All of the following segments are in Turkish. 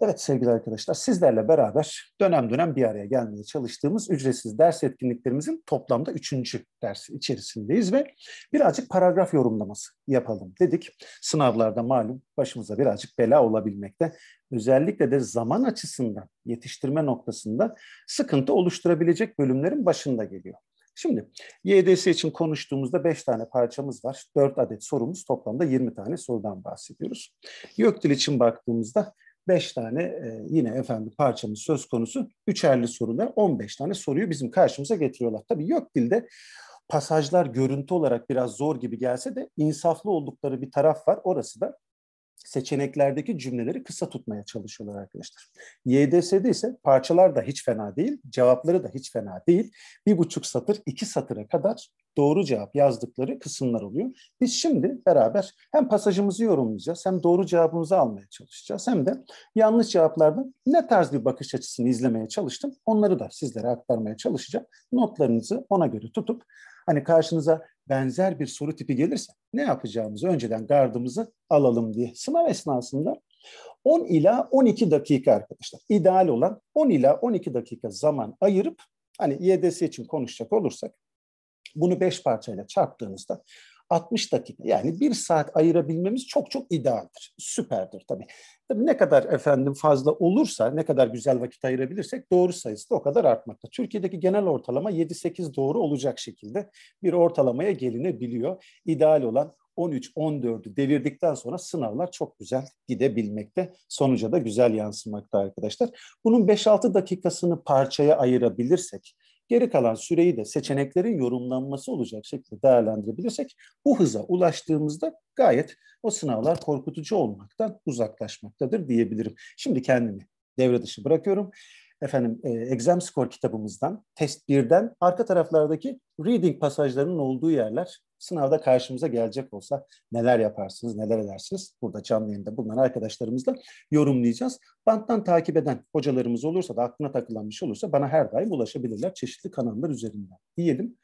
Evet sevgili arkadaşlar sizlerle beraber dönem dönem bir araya gelmeye çalıştığımız ücretsiz ders etkinliklerimizin toplamda üçüncü dersi içerisindeyiz ve birazcık paragraf yorumlaması yapalım dedik. Sınavlarda malum başımıza birazcık bela olabilmekte. Özellikle de zaman açısından yetiştirme noktasında sıkıntı oluşturabilecek bölümlerin başında geliyor. Şimdi YDS için konuştuğumuzda 5 tane parçamız var. 4 adet sorumuz toplamda 20 tane sorudan bahsediyoruz. YÖKDİL için baktığımızda 5 tane e, yine efendim parçamız söz konusu. Üçerli sorular 15 tane soruyu bizim karşımıza getiriyorlar. Tabii yok dilde pasajlar görüntü olarak biraz zor gibi gelse de insaflı oldukları bir taraf var. Orası da seçeneklerdeki cümleleri kısa tutmaya çalışıyorlar arkadaşlar. YDS'de ise parçalar da hiç fena değil, cevapları da hiç fena değil. Bir buçuk satır, iki satıra kadar doğru cevap yazdıkları kısımlar oluyor. Biz şimdi beraber hem pasajımızı yorumlayacağız, hem doğru cevabımızı almaya çalışacağız, hem de yanlış cevaplarda ne tarz bir bakış açısını izlemeye çalıştım, onları da sizlere aktarmaya çalışacağım. Notlarınızı ona göre tutup Hani karşınıza benzer bir soru tipi gelirse ne yapacağımızı önceden gardımızı alalım diye. Sınav esnasında 10 ila 12 dakika arkadaşlar. İdeal olan 10 ila 12 dakika zaman ayırıp hani YDS için konuşacak olursak bunu 5 parçayla çarptığınızda 60 dakika yani bir saat ayırabilmemiz çok çok idealdir. Süperdir tabii. Tabii ne kadar efendim fazla olursa, ne kadar güzel vakit ayırabilirsek doğru sayısı da o kadar artmakta. Türkiye'deki genel ortalama 7-8 doğru olacak şekilde bir ortalamaya gelinebiliyor. İdeal olan 13-14'ü devirdikten sonra sınavlar çok güzel gidebilmekte. Sonuca da güzel yansımakta arkadaşlar. Bunun 5-6 dakikasını parçaya ayırabilirsek, Geri kalan süreyi de seçeneklerin yorumlanması olacak şekilde değerlendirebilirsek bu hıza ulaştığımızda gayet o sınavlar korkutucu olmaktan uzaklaşmaktadır diyebilirim. Şimdi kendimi devre dışı bırakıyorum. Efendim e, exam score kitabımızdan, test birden arka taraflardaki reading pasajlarının olduğu yerler sınavda karşımıza gelecek olsa neler yaparsınız, neler edersiniz? Burada canlı yayında bulunan arkadaşlarımızla yorumlayacağız. Banttan takip eden hocalarımız olursa da aklına takılan bir şey olursa bana her daim ulaşabilirler çeşitli kanallar üzerinden diyelim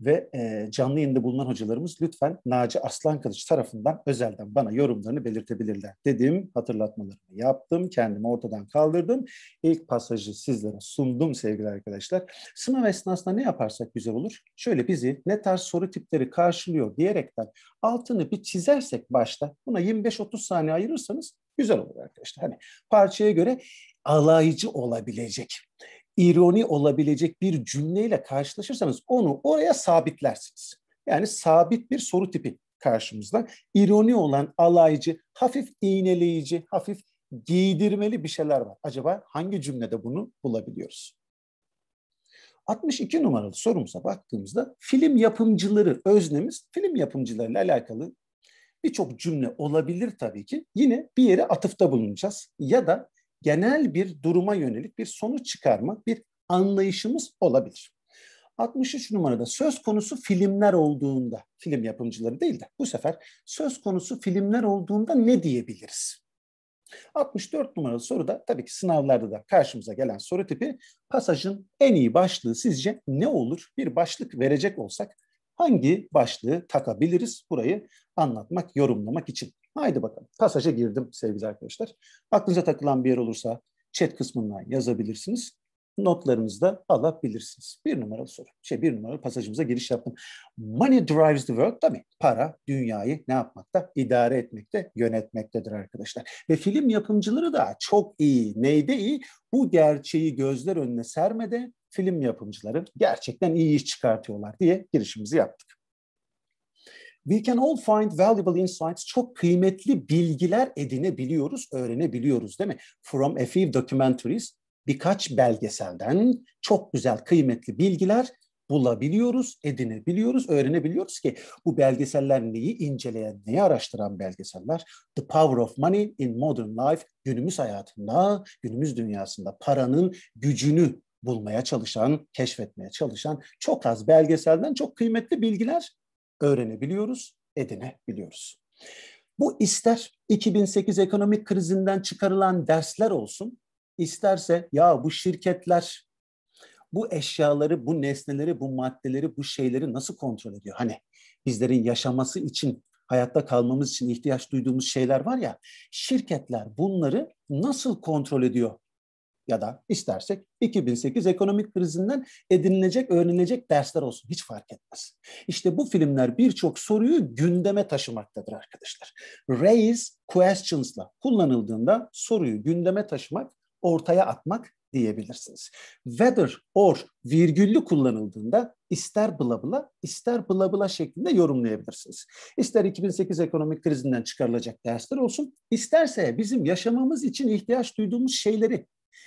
ve e, canlı yayında bulunan hocalarımız lütfen Naci Aslan Kılıç tarafından özelden bana yorumlarını belirtebilirler dedim. Hatırlatmalarımı yaptım. Kendimi ortadan kaldırdım. İlk pasajı sizlere sundum sevgili arkadaşlar. Sınav esnasında ne yaparsak güzel olur? Şöyle bizi ne tarz soru tipleri karşılıyor diyerekten altını bir çizersek başta buna 25-30 saniye ayırırsanız güzel olur arkadaşlar. Hani parçaya göre alaycı olabilecek ironi olabilecek bir cümleyle karşılaşırsanız onu oraya sabitlersiniz. Yani sabit bir soru tipi karşımızda. İroni olan alaycı, hafif iğneleyici, hafif giydirmeli bir şeyler var. Acaba hangi cümlede bunu bulabiliyoruz? 62 numaralı sorumuza baktığımızda film yapımcıları öznemiz film yapımcılarıyla alakalı birçok cümle olabilir tabii ki. Yine bir yere atıfta bulunacağız ya da genel bir duruma yönelik bir sonuç çıkarmak bir anlayışımız olabilir. 63 numarada söz konusu filmler olduğunda, film yapımcıları değil de bu sefer söz konusu filmler olduğunda ne diyebiliriz? 64 numaralı soruda tabii ki sınavlarda da karşımıza gelen soru tipi pasajın en iyi başlığı sizce ne olur? Bir başlık verecek olsak hangi başlığı takabiliriz burayı anlatmak, yorumlamak için. Haydi bakalım. Pasaja girdim sevgili arkadaşlar. Aklınıza takılan bir yer olursa chat kısmından yazabilirsiniz. Notlarınızı da alabilirsiniz. Bir numaralı soru. Şey bir numaralı pasajımıza giriş yaptım. Money drives the world tabii. Para dünyayı ne yapmakta? İdare etmekte, yönetmektedir arkadaşlar. Ve film yapımcıları da çok iyi. Neyde iyi? Bu gerçeği gözler önüne sermede film yapımcıları gerçekten iyi iş çıkartıyorlar diye girişimizi yaptık we can all find valuable insights. Çok kıymetli bilgiler edinebiliyoruz, öğrenebiliyoruz değil mi? From a few documentaries, birkaç belgeselden çok güzel kıymetli bilgiler bulabiliyoruz, edinebiliyoruz, öğrenebiliyoruz ki bu belgeseller neyi inceleyen, neyi araştıran belgeseller? The Power of Money in Modern Life, günümüz hayatında, günümüz dünyasında paranın gücünü bulmaya çalışan, keşfetmeye çalışan çok az belgeselden çok kıymetli bilgiler öğrenebiliyoruz, edinebiliyoruz. Bu ister 2008 ekonomik krizinden çıkarılan dersler olsun, isterse ya bu şirketler bu eşyaları, bu nesneleri, bu maddeleri, bu şeyleri nasıl kontrol ediyor? Hani bizlerin yaşaması için, hayatta kalmamız için ihtiyaç duyduğumuz şeyler var ya, şirketler bunları nasıl kontrol ediyor? ya da istersek 2008 ekonomik krizinden edinilecek, öğrenilecek dersler olsun. Hiç fark etmez. İşte bu filmler birçok soruyu gündeme taşımaktadır arkadaşlar. Raise questions'la kullanıldığında soruyu gündeme taşımak, ortaya atmak diyebilirsiniz. Whether or virgüllü kullanıldığında ister bla bla ister bla bla şeklinde yorumlayabilirsiniz. İster 2008 ekonomik krizinden çıkarılacak dersler olsun, isterse bizim yaşamamız için ihtiyaç duyduğumuz şeyleri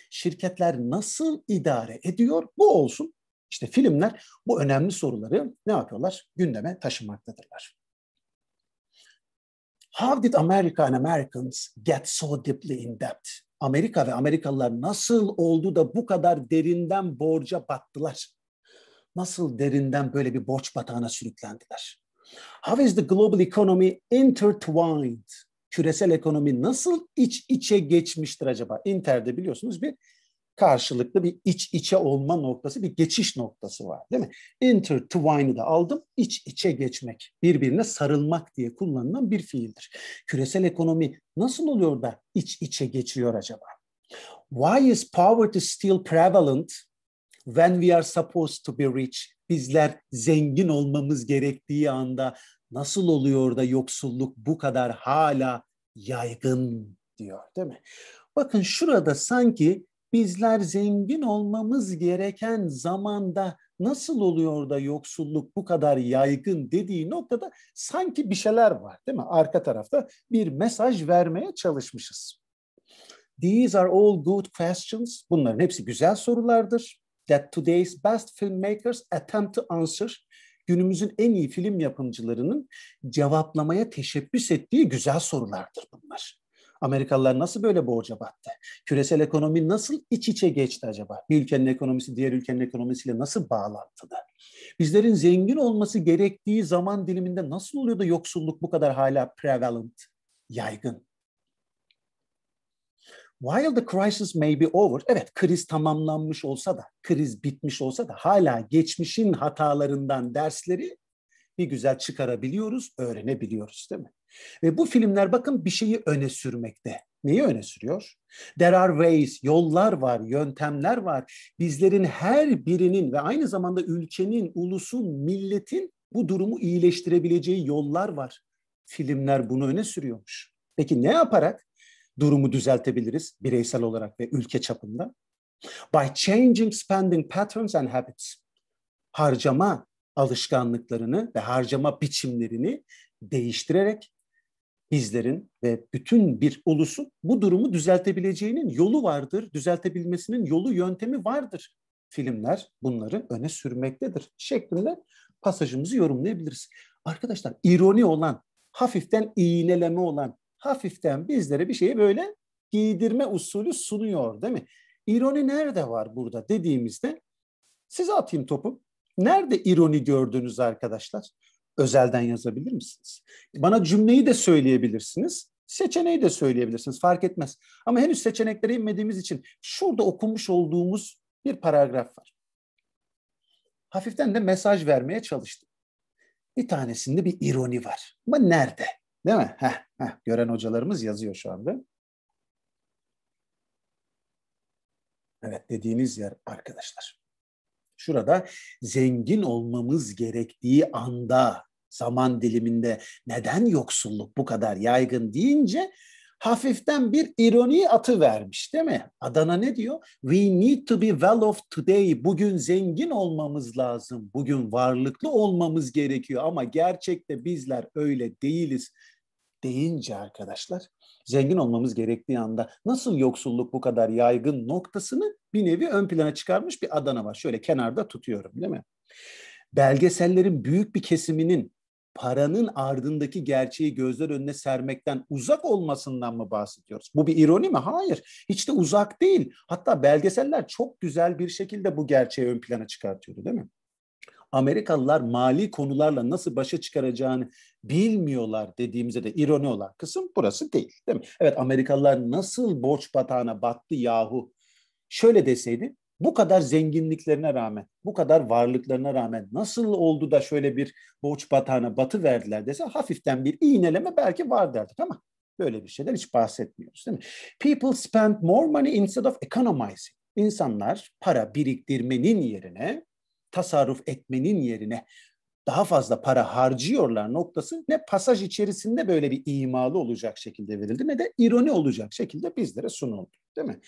Şirketler nasıl idare ediyor? Bu olsun. İşte filmler bu önemli soruları ne yapıyorlar? Gündeme taşımaktadırlar. How did America and Americans get so deeply in debt? Amerika ve Amerikalılar nasıl oldu da bu kadar derinden borca battılar? Nasıl derinden böyle bir borç batağına sürüklendiler? How is the global economy intertwined küresel ekonomi nasıl iç içe geçmiştir acaba? Inter'de biliyorsunuz bir karşılıklı bir iç içe olma noktası, bir geçiş noktası var değil mi? Intertwine'ı da aldım. İç içe geçmek, birbirine sarılmak diye kullanılan bir fiildir. Küresel ekonomi nasıl oluyor da iç içe geçiyor acaba? Why is poverty still prevalent when we are supposed to be rich? Bizler zengin olmamız gerektiği anda Nasıl oluyor da yoksulluk bu kadar hala yaygın diyor değil mi? Bakın şurada sanki bizler zengin olmamız gereken zamanda nasıl oluyor da yoksulluk bu kadar yaygın dediği noktada sanki bir şeyler var değil mi? Arka tarafta bir mesaj vermeye çalışmışız. These are all good questions. Bunların hepsi güzel sorulardır. That today's best filmmakers attempt to answer günümüzün en iyi film yapımcılarının cevaplamaya teşebbüs ettiği güzel sorulardır bunlar. Amerikalılar nasıl böyle borca battı? Küresel ekonomi nasıl iç içe geçti acaba? Bir ülkenin ekonomisi diğer ülkenin ekonomisiyle nasıl bağlantılı? Bizlerin zengin olması gerektiği zaman diliminde nasıl oluyor da yoksulluk bu kadar hala prevalent, yaygın? While the crisis may be over, evet kriz tamamlanmış olsa da, kriz bitmiş olsa da hala geçmişin hatalarından dersleri bir güzel çıkarabiliyoruz, öğrenebiliyoruz değil mi? Ve bu filmler bakın bir şeyi öne sürmekte. Neyi öne sürüyor? There are ways, yollar var, yöntemler var. Bizlerin her birinin ve aynı zamanda ülkenin, ulusun, milletin bu durumu iyileştirebileceği yollar var. Filmler bunu öne sürüyormuş. Peki ne yaparak? durumu düzeltebiliriz bireysel olarak ve ülke çapında. By changing spending patterns and habits. Harcama alışkanlıklarını ve harcama biçimlerini değiştirerek bizlerin ve bütün bir ulusun bu durumu düzeltebileceğinin yolu vardır, düzeltebilmesinin yolu yöntemi vardır. Filmler bunları öne sürmektedir şeklinde pasajımızı yorumlayabiliriz. Arkadaşlar ironi olan, hafiften iğneleme olan hafiften bizlere bir şeyi böyle giydirme usulü sunuyor değil mi? İroni nerede var burada dediğimizde size atayım topu. Nerede ironi gördünüz arkadaşlar? Özelden yazabilir misiniz? Bana cümleyi de söyleyebilirsiniz. Seçeneği de söyleyebilirsiniz fark etmez. Ama henüz seçeneklere inmediğimiz için şurada okumuş olduğumuz bir paragraf var. Hafiften de mesaj vermeye çalıştım. Bir tanesinde bir ironi var. Ama nerede? Değil mi? Heh, heh, gören hocalarımız yazıyor şu anda. Evet dediğiniz yer arkadaşlar. Şurada zengin olmamız gerektiği anda zaman diliminde neden yoksulluk bu kadar yaygın deyince hafiften bir ironi atı vermiş değil mi? Adana ne diyor? We need to be well off today. Bugün zengin olmamız lazım. Bugün varlıklı olmamız gerekiyor ama gerçekte bizler öyle değiliz deyince arkadaşlar zengin olmamız gerektiği anda nasıl yoksulluk bu kadar yaygın noktasını bir nevi ön plana çıkarmış bir Adana var. Şöyle kenarda tutuyorum değil mi? Belgesellerin büyük bir kesiminin paranın ardındaki gerçeği gözler önüne sermekten uzak olmasından mı bahsediyoruz? Bu bir ironi mi? Hayır. Hiç de uzak değil. Hatta belgeseller çok güzel bir şekilde bu gerçeği ön plana çıkartıyordu değil mi? Amerikalılar mali konularla nasıl başa çıkaracağını bilmiyorlar dediğimizde de ironi olan kısım burası değil değil mi? Evet Amerikalılar nasıl borç batağına battı yahu şöyle deseydi bu kadar zenginliklerine rağmen, bu kadar varlıklarına rağmen nasıl oldu da şöyle bir borç batağına batı verdiler dese hafiften bir iğneleme belki var derdik ama böyle bir şeyler hiç bahsetmiyoruz değil mi? People spend more money instead of economizing. İnsanlar para biriktirmenin yerine, tasarruf etmenin yerine daha fazla para harcıyorlar noktası ne pasaj içerisinde böyle bir imalı olacak şekilde verildi ne de ironi olacak şekilde bizlere sunuldu değil mi?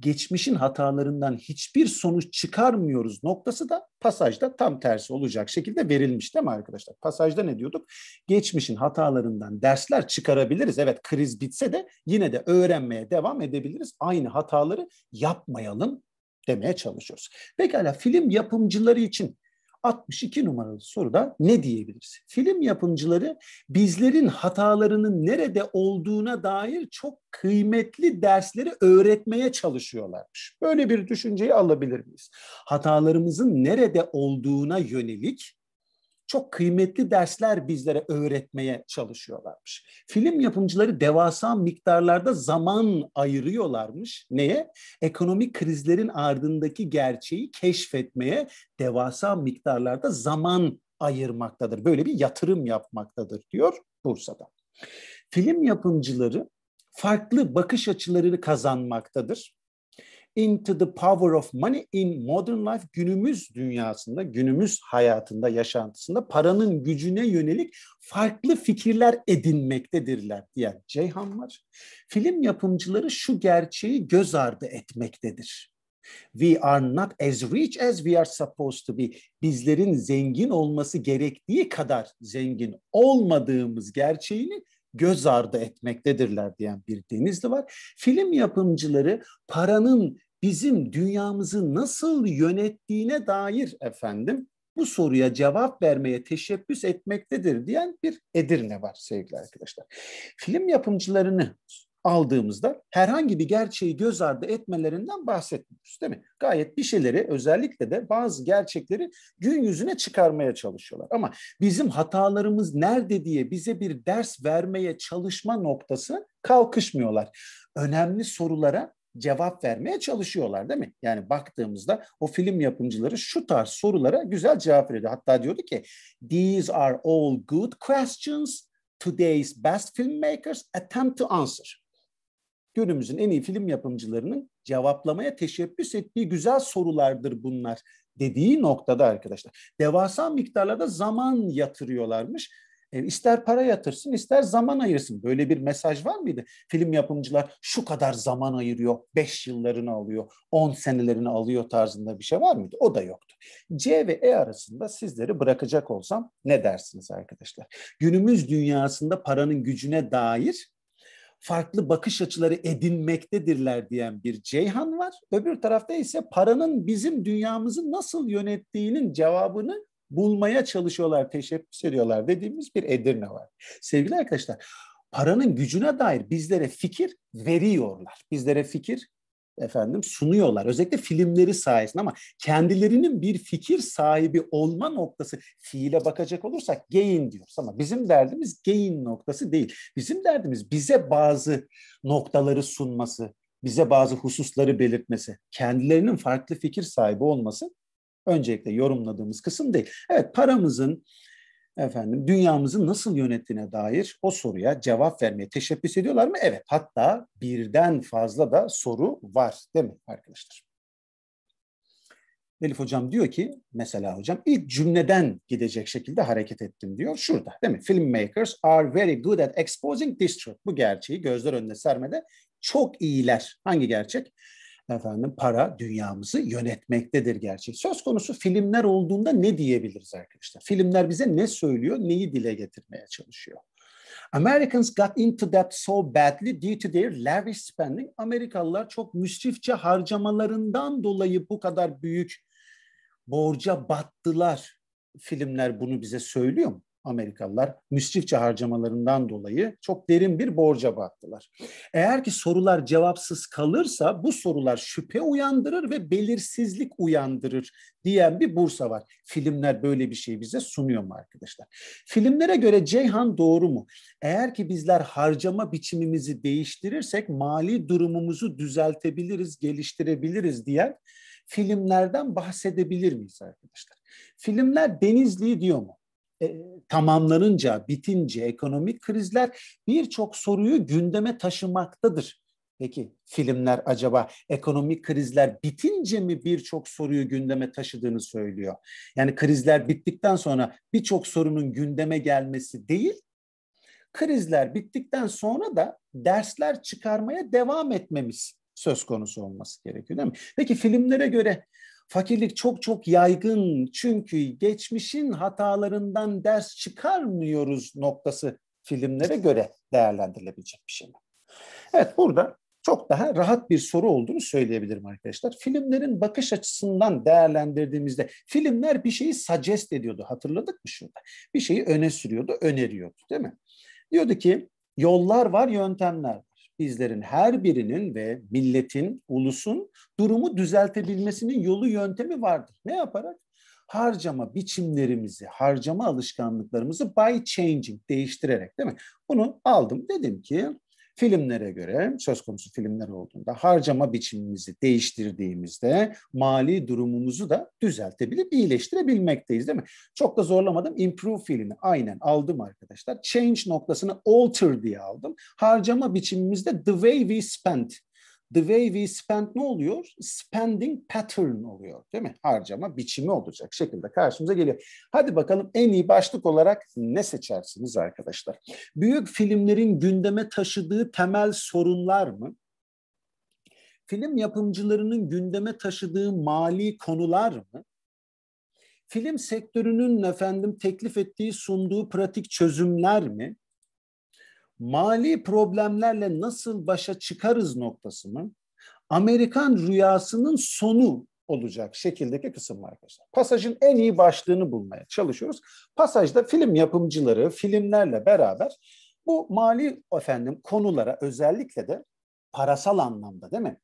Geçmişin hatalarından hiçbir sonuç çıkarmıyoruz noktası da pasajda tam tersi olacak şekilde verilmiş değil mi arkadaşlar? Pasajda ne diyorduk? Geçmişin hatalarından dersler çıkarabiliriz. Evet kriz bitse de yine de öğrenmeye devam edebiliriz. Aynı hataları yapmayalım demeye çalışıyoruz. Pekala film yapımcıları için 62 numaralı soruda ne diyebiliriz? Film yapımcıları bizlerin hatalarının nerede olduğuna dair çok kıymetli dersleri öğretmeye çalışıyorlarmış. Böyle bir düşünceyi alabilir miyiz? Hatalarımızın nerede olduğuna yönelik çok kıymetli dersler bizlere öğretmeye çalışıyorlarmış. Film yapımcıları devasa miktarlarda zaman ayırıyorlarmış. Neye? Ekonomik krizlerin ardındaki gerçeği keşfetmeye devasa miktarlarda zaman ayırmaktadır. Böyle bir yatırım yapmaktadır diyor Bursa'da. Film yapımcıları farklı bakış açılarını kazanmaktadır into the power of money in modern life günümüz dünyasında, günümüz hayatında, yaşantısında paranın gücüne yönelik farklı fikirler edinmektedirler diye Ceyhan var. Film yapımcıları şu gerçeği göz ardı etmektedir. We are not as rich as we are supposed to be. Bizlerin zengin olması gerektiği kadar zengin olmadığımız gerçeğini göz ardı etmektedirler diyen bir Denizli var. Film yapımcıları paranın bizim dünyamızı nasıl yönettiğine dair efendim bu soruya cevap vermeye teşebbüs etmektedir diyen bir Edirne var sevgili arkadaşlar. Film yapımcılarını aldığımızda herhangi bir gerçeği göz ardı etmelerinden bahsetmiyoruz değil mi? Gayet bir şeyleri özellikle de bazı gerçekleri gün yüzüne çıkarmaya çalışıyorlar. Ama bizim hatalarımız nerede diye bize bir ders vermeye çalışma noktası kalkışmıyorlar. Önemli sorulara cevap vermeye çalışıyorlar değil mi? Yani baktığımızda o film yapımcıları şu tarz sorulara güzel cevap veriyordu. Hatta diyordu ki these are all good questions today's best filmmakers attempt to answer. Günümüzün en iyi film yapımcılarının cevaplamaya teşebbüs ettiği güzel sorulardır bunlar dediği noktada arkadaşlar. Devasa miktarlarda zaman yatırıyorlarmış e, ister para yatırsın, ister zaman ayırsın. Böyle bir mesaj var mıydı? Film yapımcılar şu kadar zaman ayırıyor, 5 yıllarını alıyor, 10 senelerini alıyor tarzında bir şey var mıydı? O da yoktu. C ve E arasında sizleri bırakacak olsam ne dersiniz arkadaşlar? Günümüz dünyasında paranın gücüne dair farklı bakış açıları edinmektedirler diyen bir Ceyhan var. Öbür tarafta ise paranın bizim dünyamızı nasıl yönettiğinin cevabını bulmaya çalışıyorlar, teşebbüs ediyorlar dediğimiz bir Edirne var. Sevgili arkadaşlar, paranın gücüne dair bizlere fikir veriyorlar. Bizlere fikir efendim sunuyorlar. Özellikle filmleri sayesinde ama kendilerinin bir fikir sahibi olma noktası fiile bakacak olursak gain diyoruz ama bizim derdimiz gain noktası değil. Bizim derdimiz bize bazı noktaları sunması, bize bazı hususları belirtmesi, kendilerinin farklı fikir sahibi olması öncelikle yorumladığımız kısım değil. Evet paramızın efendim dünyamızı nasıl yönettiğine dair o soruya cevap vermeye teşebbüs ediyorlar mı? Evet hatta birden fazla da soru var değil mi arkadaşlar? Elif hocam diyor ki mesela hocam ilk cümleden gidecek şekilde hareket ettim diyor. Şurada değil mi? Filmmakers are very good at exposing this truth. Bu gerçeği gözler önüne sermede çok iyiler. Hangi gerçek? efendim para dünyamızı yönetmektedir gerçek. Söz konusu filmler olduğunda ne diyebiliriz arkadaşlar? Filmler bize ne söylüyor, neyi dile getirmeye çalışıyor? Americans got into debt so badly due to their lavish spending. Amerikalılar çok müsrifçe harcamalarından dolayı bu kadar büyük borca battılar. Filmler bunu bize söylüyor mu? Amerikalılar müsrifçe harcamalarından dolayı çok derin bir borca battılar. Eğer ki sorular cevapsız kalırsa bu sorular şüphe uyandırır ve belirsizlik uyandırır diyen bir Bursa var. Filmler böyle bir şey bize sunuyor mu arkadaşlar? Filmlere göre Ceyhan doğru mu? Eğer ki bizler harcama biçimimizi değiştirirsek mali durumumuzu düzeltebiliriz, geliştirebiliriz diyen filmlerden bahsedebilir miyiz arkadaşlar? Filmler Denizli'yi diyor mu? e, tamamlanınca, bitince ekonomik krizler birçok soruyu gündeme taşımaktadır. Peki filmler acaba ekonomik krizler bitince mi birçok soruyu gündeme taşıdığını söylüyor? Yani krizler bittikten sonra birçok sorunun gündeme gelmesi değil, krizler bittikten sonra da dersler çıkarmaya devam etmemiz söz konusu olması gerekiyor değil mi? Peki filmlere göre Fakirlik çok çok yaygın çünkü geçmişin hatalarından ders çıkarmıyoruz noktası filmlere göre değerlendirilebilecek bir şey. Evet burada çok daha rahat bir soru olduğunu söyleyebilirim arkadaşlar. Filmlerin bakış açısından değerlendirdiğimizde filmler bir şeyi suggest ediyordu. Hatırladık mı şurada? Bir şeyi öne sürüyordu, öneriyordu değil mi? Diyordu ki yollar var, yöntemler bizlerin her birinin ve milletin, ulusun durumu düzeltebilmesinin yolu yöntemi vardır. Ne yaparak? Harcama biçimlerimizi, harcama alışkanlıklarımızı by changing, değiştirerek değil mi? Bunu aldım. Dedim ki Filmlere göre söz konusu filmler olduğunda harcama biçimimizi değiştirdiğimizde mali durumumuzu da düzeltebilip iyileştirebilmekteyiz değil mi? Çok da zorlamadım. Improve filmi aynen aldım arkadaşlar. Change noktasını alter diye aldım. Harcama biçimimizde the way we spent the way we spend ne oluyor? Spending pattern oluyor değil mi? Harcama biçimi olacak şekilde karşımıza geliyor. Hadi bakalım en iyi başlık olarak ne seçersiniz arkadaşlar? Büyük filmlerin gündeme taşıdığı temel sorunlar mı? Film yapımcılarının gündeme taşıdığı mali konular mı? Film sektörünün efendim teklif ettiği sunduğu pratik çözümler mi? mali problemlerle nasıl başa çıkarız noktasının Amerikan rüyasının sonu olacak şekildeki kısım var arkadaşlar. Pasajın en iyi başlığını bulmaya çalışıyoruz. Pasajda film yapımcıları filmlerle beraber bu mali efendim konulara özellikle de parasal anlamda değil mi?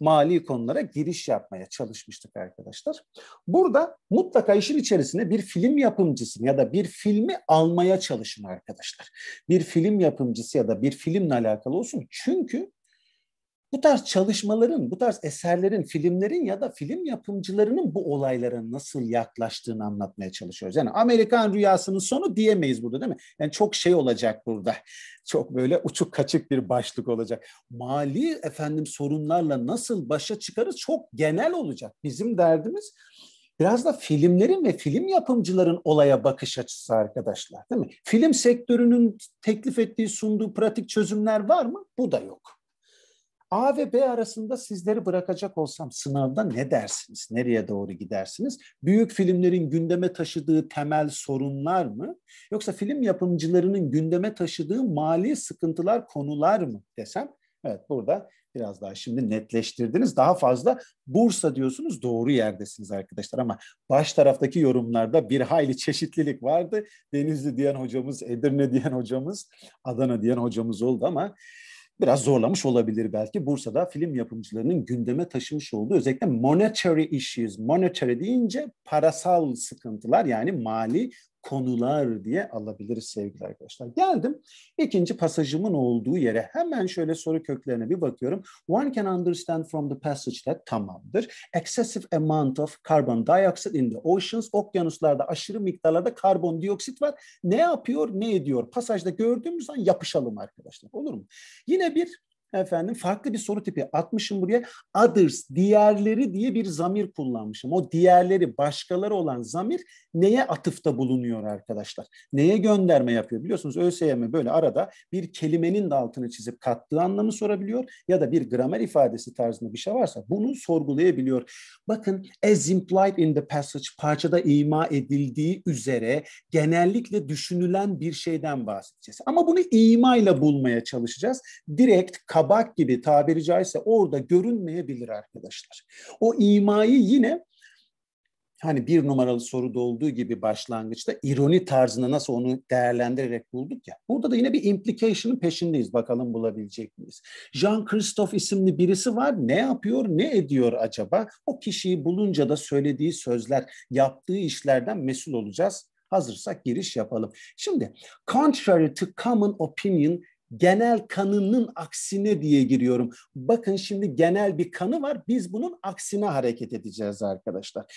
mali konulara giriş yapmaya çalışmıştık arkadaşlar. Burada mutlaka işin içerisine bir film yapımcısını ya da bir filmi almaya çalışın arkadaşlar. Bir film yapımcısı ya da bir filmle alakalı olsun. Çünkü bu tarz çalışmaların, bu tarz eserlerin, filmlerin ya da film yapımcılarının bu olaylara nasıl yaklaştığını anlatmaya çalışıyoruz. Yani Amerikan rüyasının sonu diyemeyiz burada değil mi? Yani çok şey olacak burada. Çok böyle uçuk kaçık bir başlık olacak. Mali efendim sorunlarla nasıl başa çıkarız çok genel olacak. Bizim derdimiz biraz da filmlerin ve film yapımcıların olaya bakış açısı arkadaşlar değil mi? Film sektörünün teklif ettiği sunduğu pratik çözümler var mı? Bu da yok. A ve B arasında sizleri bırakacak olsam sınavda ne dersiniz? Nereye doğru gidersiniz? Büyük filmlerin gündeme taşıdığı temel sorunlar mı? Yoksa film yapımcılarının gündeme taşıdığı mali sıkıntılar, konular mı desem? Evet burada biraz daha şimdi netleştirdiniz. Daha fazla Bursa diyorsunuz doğru yerdesiniz arkadaşlar ama baş taraftaki yorumlarda bir hayli çeşitlilik vardı. Denizli diyen hocamız, Edirne diyen hocamız, Adana diyen hocamız oldu ama biraz zorlamış olabilir belki. Bursa'da film yapımcılarının gündeme taşımış olduğu özellikle monetary issues, monetary deyince parasal sıkıntılar yani mali konular diye alabiliriz sevgili arkadaşlar. Geldim ikinci pasajımın olduğu yere hemen şöyle soru köklerine bir bakıyorum. One can understand from the passage that tamamdır. Excessive amount of carbon dioxide in the oceans. Okyanuslarda aşırı miktarlarda karbondioksit var. Ne yapıyor ne ediyor? Pasajda gördüğümüz an yapışalım arkadaşlar olur mu? Yine bir efendim farklı bir soru tipi atmışım buraya. Others, diğerleri diye bir zamir kullanmışım. O diğerleri, başkaları olan zamir neye atıfta bulunuyor arkadaşlar? Neye gönderme yapıyor? Biliyorsunuz ÖSYM böyle arada bir kelimenin de altını çizip kattığı anlamı sorabiliyor ya da bir gramer ifadesi tarzında bir şey varsa bunu sorgulayabiliyor. Bakın as implied in the passage parçada ima edildiği üzere genellikle düşünülen bir şeyden bahsedeceğiz. Ama bunu ima ile bulmaya çalışacağız. Direkt kabak gibi tabiri caizse orada görünmeyebilir arkadaşlar. O imayı yine hani bir numaralı soruda olduğu gibi başlangıçta ironi tarzında nasıl onu değerlendirerek bulduk ya. Burada da yine bir implication'ın peşindeyiz. Bakalım bulabilecek miyiz? Jean Christophe isimli birisi var. Ne yapıyor, ne ediyor acaba? O kişiyi bulunca da söylediği sözler, yaptığı işlerden mesul olacağız. Hazırsak giriş yapalım. Şimdi contrary to common opinion genel kanının aksine diye giriyorum. Bakın şimdi genel bir kanı var. Biz bunun aksine hareket edeceğiz arkadaşlar.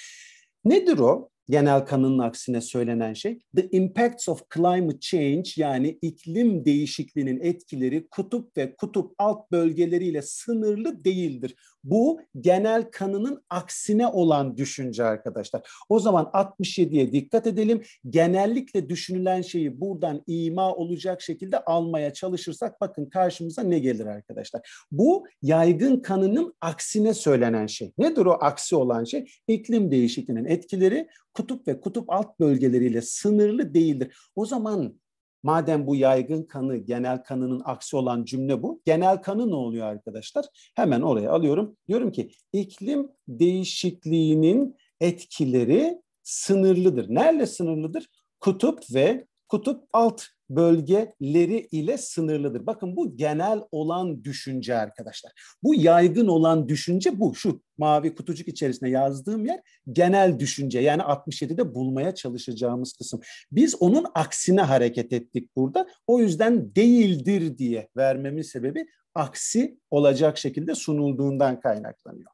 Nedir o? Genel kanının aksine söylenen şey the impacts of climate change yani iklim değişikliğinin etkileri kutup ve kutup alt bölgeleriyle sınırlı değildir. Bu genel kanının aksine olan düşünce arkadaşlar. O zaman 67'ye dikkat edelim. Genellikle düşünülen şeyi buradan ima olacak şekilde almaya çalışırsak bakın karşımıza ne gelir arkadaşlar. Bu yaygın kanının aksine söylenen şey. Nedir o aksi olan şey? İklim değişikliğinin etkileri kutup ve kutup alt bölgeleriyle sınırlı değildir. O zaman Madem bu yaygın kanı, genel kanının aksi olan cümle bu. Genel kanı ne oluyor arkadaşlar? Hemen oraya alıyorum. Diyorum ki iklim değişikliğinin etkileri sınırlıdır. Nerede sınırlıdır? Kutup ve kutup alt bölgeleri ile sınırlıdır. Bakın bu genel olan düşünce arkadaşlar. Bu yaygın olan düşünce bu. Şu mavi kutucuk içerisinde yazdığım yer genel düşünce. Yani 67'de bulmaya çalışacağımız kısım. Biz onun aksine hareket ettik burada. O yüzden değildir diye vermemin sebebi aksi olacak şekilde sunulduğundan kaynaklanıyor.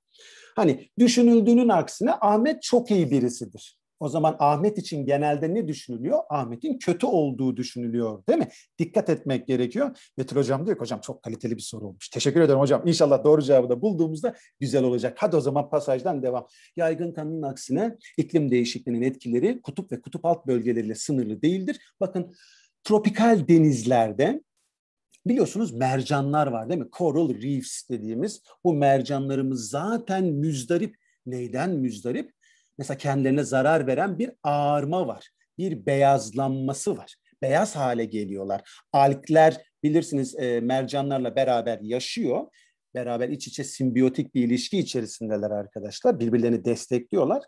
Hani düşünüldüğünün aksine Ahmet çok iyi birisidir o zaman Ahmet için genelde ne düşünülüyor? Ahmet'in kötü olduğu düşünülüyor değil mi? Dikkat etmek gerekiyor. Betül hocam diyor ki hocam çok kaliteli bir soru olmuş. Teşekkür ederim hocam. İnşallah doğru cevabı da bulduğumuzda güzel olacak. Hadi o zaman pasajdan devam. Yaygın kanının aksine iklim değişikliğinin etkileri kutup ve kutup alt bölgeleriyle sınırlı değildir. Bakın tropikal denizlerde biliyorsunuz mercanlar var değil mi? Coral reefs dediğimiz bu mercanlarımız zaten müzdarip. Neyden müzdarip? mesela kendilerine zarar veren bir ağarma var. Bir beyazlanması var. Beyaz hale geliyorlar. Alkler bilirsiniz e, mercanlarla beraber yaşıyor. Beraber iç içe simbiyotik bir ilişki içerisindeler arkadaşlar. Birbirlerini destekliyorlar.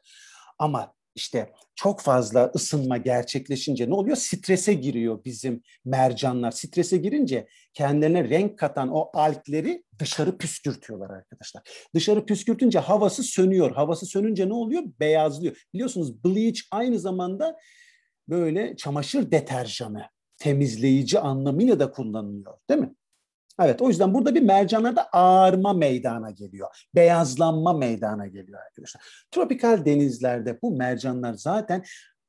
Ama işte çok fazla ısınma gerçekleşince ne oluyor? Strese giriyor bizim mercanlar. Strese girince kendilerine renk katan o alkleri dışarı püskürtüyorlar arkadaşlar. Dışarı püskürtünce havası sönüyor. Havası sönünce ne oluyor? Beyazlıyor. Biliyorsunuz bleach aynı zamanda böyle çamaşır deterjanı temizleyici anlamıyla da kullanılıyor değil mi? Evet o yüzden burada bir mercanlarda ağarma meydana geliyor. Beyazlanma meydana geliyor arkadaşlar. Tropikal denizlerde bu mercanlar zaten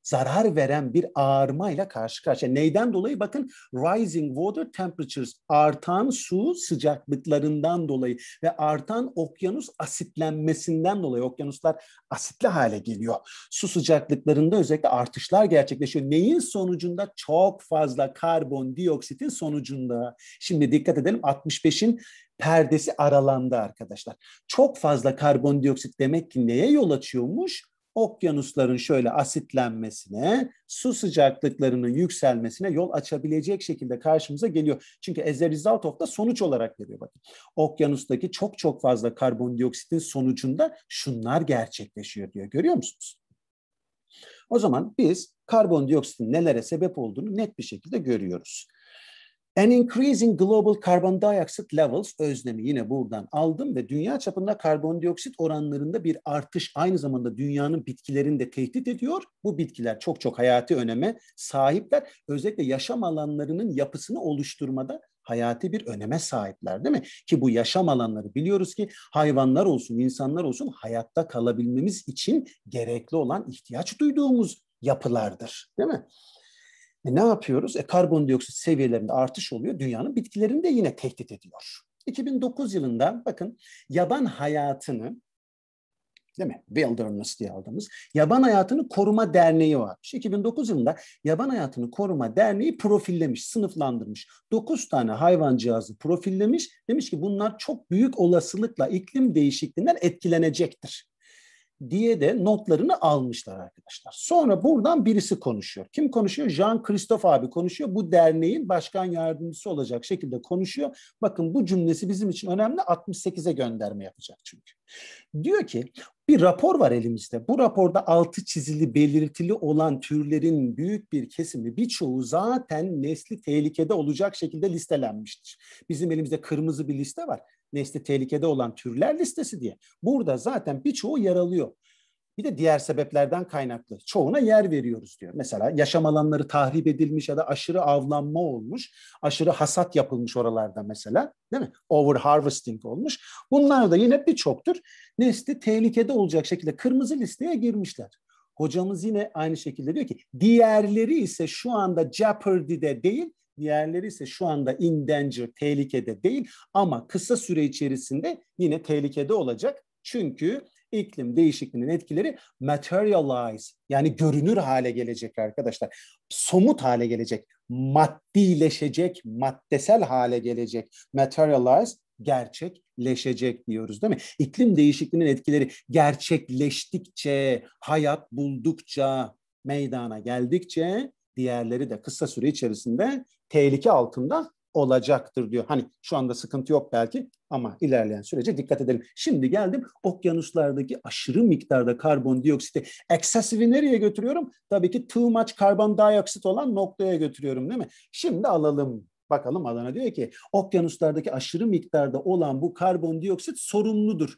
zarar veren bir ağarmayla karşı karşıya. Neyden dolayı? Bakın rising water temperatures artan su sıcaklıklarından dolayı ve artan okyanus asitlenmesinden dolayı okyanuslar asitli hale geliyor. Su sıcaklıklarında özellikle artışlar gerçekleşiyor. Neyin sonucunda? Çok fazla karbondioksitin sonucunda. Şimdi dikkat edelim 65'in perdesi aralandı arkadaşlar. Çok fazla karbondioksit demek ki neye yol açıyormuş? okyanusların şöyle asitlenmesine, su sıcaklıklarının yükselmesine yol açabilecek şekilde karşımıza geliyor. Çünkü as a result of da sonuç olarak veriyor bakın. Okyanustaki çok çok fazla karbondioksitin sonucunda şunlar gerçekleşiyor diyor. Görüyor musunuz? O zaman biz karbondioksitin nelere sebep olduğunu net bir şekilde görüyoruz. An increasing global carbon dioxide levels özlemi yine buradan aldım ve dünya çapında karbondioksit oranlarında bir artış aynı zamanda dünyanın bitkilerini de tehdit ediyor. Bu bitkiler çok çok hayati öneme sahipler. Özellikle yaşam alanlarının yapısını oluşturmada hayati bir öneme sahipler değil mi? Ki bu yaşam alanları biliyoruz ki hayvanlar olsun, insanlar olsun hayatta kalabilmemiz için gerekli olan ihtiyaç duyduğumuz yapılardır değil mi? E ne yapıyoruz? E karbondioksit seviyelerinde artış oluyor. Dünyanın bitkilerini de yine tehdit ediyor. 2009 yılında bakın yaban hayatını değil mi? Wilderness diye aldığımız Yaban Hayatını Koruma Derneği varmış. 2009 yılında Yaban Hayatını Koruma Derneği profillemiş, sınıflandırmış. 9 tane hayvan cihazı profillemiş. Demiş ki bunlar çok büyük olasılıkla iklim değişikliğinden etkilenecektir diye de notlarını almışlar arkadaşlar. Sonra buradan birisi konuşuyor. Kim konuşuyor? Jean Christophe abi konuşuyor. Bu derneğin başkan yardımcısı olacak şekilde konuşuyor. Bakın bu cümlesi bizim için önemli. 68'e gönderme yapacak çünkü. Diyor ki bir rapor var elimizde. Bu raporda altı çizili belirtili olan türlerin büyük bir kesimi birçoğu zaten nesli tehlikede olacak şekilde listelenmiştir. Bizim elimizde kırmızı bir liste var nesli tehlikede olan türler listesi diye. Burada zaten birçoğu yer alıyor. Bir de diğer sebeplerden kaynaklı. Çoğuna yer veriyoruz diyor. Mesela yaşam alanları tahrip edilmiş ya da aşırı avlanma olmuş, aşırı hasat yapılmış oralarda mesela, değil mi? Over harvesting olmuş. Bunlar da yine birçok tür nesli tehlikede olacak şekilde kırmızı listeye girmişler. Hocamız yine aynı şekilde diyor ki diğerleri ise şu anda jeopardy'de değil Diğerleri ise şu anda in danger, tehlikede değil ama kısa süre içerisinde yine tehlikede olacak. Çünkü iklim değişikliğinin etkileri materialize yani görünür hale gelecek arkadaşlar. Somut hale gelecek, maddileşecek, maddesel hale gelecek. Materialize gerçekleşecek diyoruz değil mi? İklim değişikliğinin etkileri gerçekleştikçe, hayat buldukça, meydana geldikçe diğerleri de kısa süre içerisinde tehlike altında olacaktır diyor. Hani şu anda sıkıntı yok belki ama ilerleyen sürece dikkat edelim. Şimdi geldim okyanuslardaki aşırı miktarda karbondioksiti. Eksesivi nereye götürüyorum? Tabii ki too much karbondioksit olan noktaya götürüyorum değil mi? Şimdi alalım bakalım alana diyor ki okyanuslardaki aşırı miktarda olan bu karbondioksit sorumludur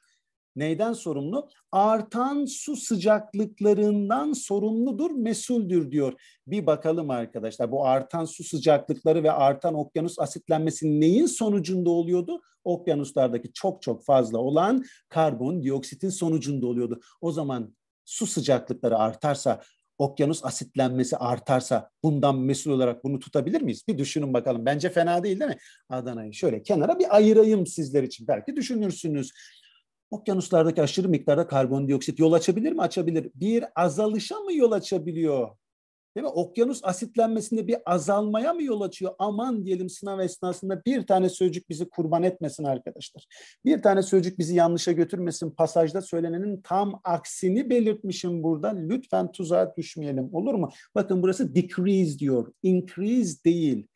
neyden sorumlu? Artan su sıcaklıklarından sorumludur, mesuldür diyor. Bir bakalım arkadaşlar bu artan su sıcaklıkları ve artan okyanus asitlenmesinin neyin sonucunda oluyordu? Okyanuslardaki çok çok fazla olan karbondioksitin sonucunda oluyordu. O zaman su sıcaklıkları artarsa okyanus asitlenmesi artarsa bundan mesul olarak bunu tutabilir miyiz? Bir düşünün bakalım. Bence fena değil değil mi? Adana'yı şöyle kenara bir ayırayım sizler için. Belki düşünürsünüz okyanuslardaki aşırı miktarda karbondioksit yol açabilir mi? Açabilir. Bir azalışa mı yol açabiliyor? Değil mi? Okyanus asitlenmesinde bir azalmaya mı yol açıyor? Aman diyelim sınav esnasında bir tane sözcük bizi kurban etmesin arkadaşlar. Bir tane sözcük bizi yanlışa götürmesin. Pasajda söylenenin tam aksini belirtmişim burada. Lütfen tuzağa düşmeyelim olur mu? Bakın burası decrease diyor. Increase değil.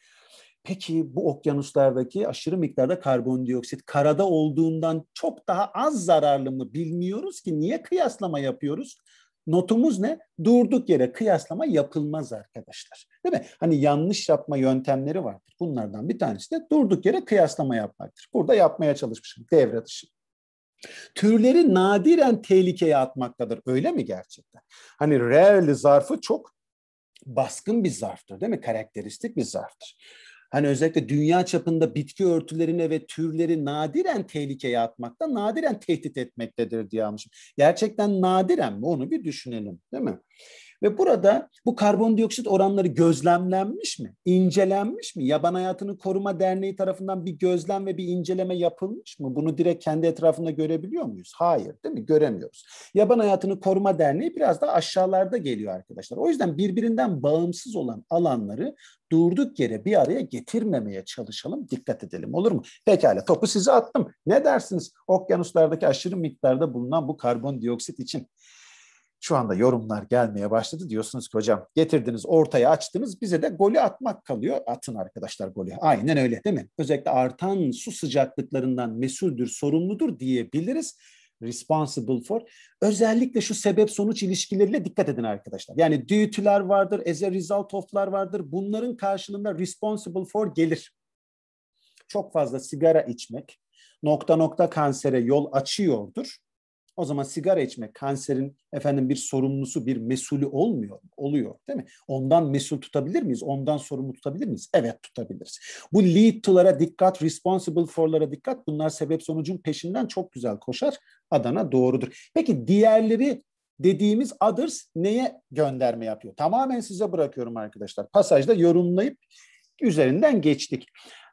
Peki bu okyanuslardaki aşırı miktarda karbondioksit karada olduğundan çok daha az zararlı mı bilmiyoruz ki niye kıyaslama yapıyoruz? Notumuz ne? Durduk yere kıyaslama yapılmaz arkadaşlar. Değil mi? Hani yanlış yapma yöntemleri vardır. Bunlardan bir tanesi de durduk yere kıyaslama yapmaktır. Burada yapmaya çalışmışım devre dışı. Türleri nadiren tehlikeye atmaktadır. Öyle mi gerçekten? Hani rarely zarfı çok baskın bir zarftır değil mi? Karakteristik bir zarftır. Hani özellikle dünya çapında bitki örtülerine ve türleri nadiren tehlikeye atmakta, nadiren tehdit etmektedir diye almışım. Gerçekten nadiren mi? Onu bir düşünelim değil mi? Ve burada bu karbondioksit oranları gözlemlenmiş mi? İncelenmiş mi? Yaban Hayatını Koruma Derneği tarafından bir gözlem ve bir inceleme yapılmış mı? Bunu direkt kendi etrafında görebiliyor muyuz? Hayır değil mi? Göremiyoruz. Yaban Hayatını Koruma Derneği biraz da aşağılarda geliyor arkadaşlar. O yüzden birbirinden bağımsız olan alanları durduk yere bir araya getirmemeye çalışalım, dikkat edelim olur mu? Pekala topu size attım. Ne dersiniz okyanuslardaki aşırı miktarda bulunan bu karbondioksit için? Şu anda yorumlar gelmeye başladı. Diyorsunuz ki hocam getirdiniz ortaya açtınız bize de golü atmak kalıyor. Atın arkadaşlar golü. Aynen öyle değil mi? Özellikle artan su sıcaklıklarından mesuldür, sorumludur diyebiliriz responsible for. Özellikle şu sebep sonuç ilişkileriyle dikkat edin arkadaşlar. Yani due vardır, as a result of'lar vardır. Bunların karşılığında responsible for gelir. Çok fazla sigara içmek nokta nokta kansere yol açıyordur. O zaman sigara içmek kanserin efendim bir sorumlusu, bir mesulü olmuyor, oluyor değil mi? Ondan mesul tutabilir miyiz? Ondan sorumlu tutabilir miyiz? Evet tutabiliriz. Bu lead to'lara dikkat, responsible for'lara dikkat. Bunlar sebep sonucun peşinden çok güzel koşar. Adana doğrudur. Peki diğerleri dediğimiz others neye gönderme yapıyor? Tamamen size bırakıyorum arkadaşlar. Pasajda yorumlayıp üzerinden geçtik.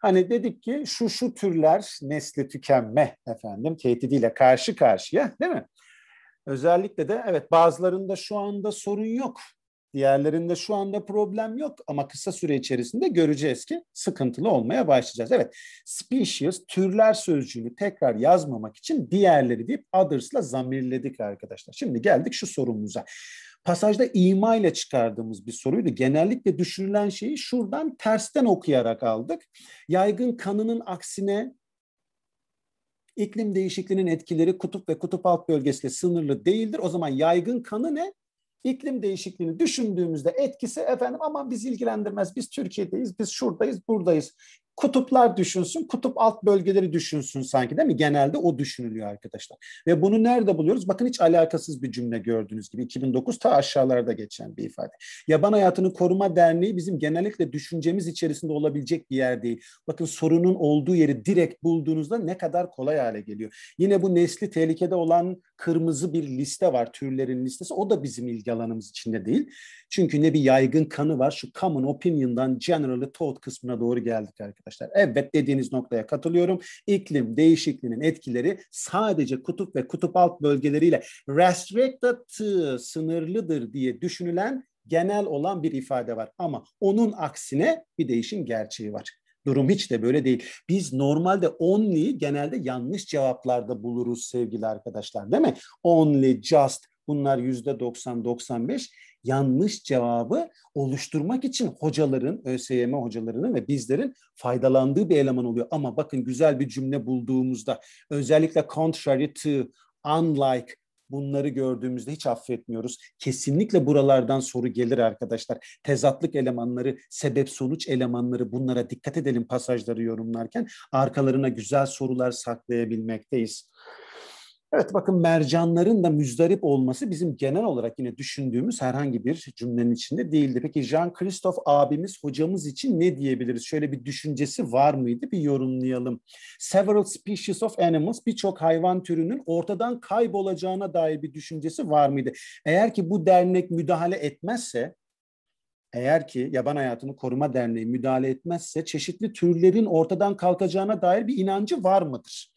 Hani dedik ki şu şu türler nesli tükenme efendim tehdidiyle karşı karşıya değil mi? Özellikle de evet bazılarında şu anda sorun yok. Diğerlerinde şu anda problem yok ama kısa süre içerisinde göreceğiz ki sıkıntılı olmaya başlayacağız. Evet species türler sözcüğünü tekrar yazmamak için diğerleri deyip others'la zamirledik arkadaşlar. Şimdi geldik şu sorumuza. Pasajda ima ile çıkardığımız bir soruydu. Genellikle düşünülen şeyi şuradan tersten okuyarak aldık. Yaygın kanının aksine iklim değişikliğinin etkileri kutup ve kutup alt bölgesiyle sınırlı değildir. O zaman yaygın kanı ne? İklim değişikliğini düşündüğümüzde etkisi efendim ama biz ilgilendirmez. Biz Türkiye'deyiz, biz şuradayız, buradayız kutuplar düşünsün, kutup alt bölgeleri düşünsün sanki değil mi? Genelde o düşünülüyor arkadaşlar. Ve bunu nerede buluyoruz? Bakın hiç alakasız bir cümle gördüğünüz gibi 2009 ta aşağılarda geçen bir ifade. Yaban Hayatını Koruma Derneği bizim genellikle düşüncemiz içerisinde olabilecek bir yer değil. Bakın sorunun olduğu yeri direkt bulduğunuzda ne kadar kolay hale geliyor. Yine bu nesli tehlikede olan kırmızı bir liste var, türlerin listesi. O da bizim ilgi alanımız içinde değil. Çünkü ne bir yaygın kanı var, şu common opinion'dan generally thought kısmına doğru geldik arkadaşlar arkadaşlar. Evet dediğiniz noktaya katılıyorum. İklim değişikliğinin etkileri sadece kutup ve kutup alt bölgeleriyle restricted sınırlıdır diye düşünülen genel olan bir ifade var. Ama onun aksine bir değişim gerçeği var. Durum hiç de böyle değil. Biz normalde only genelde yanlış cevaplarda buluruz sevgili arkadaşlar değil mi? Only, just bunlar yüzde 90-95 yanlış cevabı oluşturmak için hocaların, ÖSYM hocalarının ve bizlerin faydalandığı bir eleman oluyor. Ama bakın güzel bir cümle bulduğumuzda özellikle contrary to, unlike, bunları gördüğümüzde hiç affetmiyoruz. Kesinlikle buralardan soru gelir arkadaşlar. Tezatlık elemanları, sebep sonuç elemanları bunlara dikkat edelim pasajları yorumlarken arkalarına güzel sorular saklayabilmekteyiz. Evet bakın mercanların da müzdarip olması bizim genel olarak yine düşündüğümüz herhangi bir cümlenin içinde değildi. Peki Jean-Christophe abimiz, hocamız için ne diyebiliriz? Şöyle bir düşüncesi var mıydı? Bir yorumlayalım. Several species of animals, birçok hayvan türünün ortadan kaybolacağına dair bir düşüncesi var mıydı? Eğer ki bu dernek müdahale etmezse, eğer ki Yaban Hayatını Koruma Derneği müdahale etmezse çeşitli türlerin ortadan kalkacağına dair bir inancı var mıdır?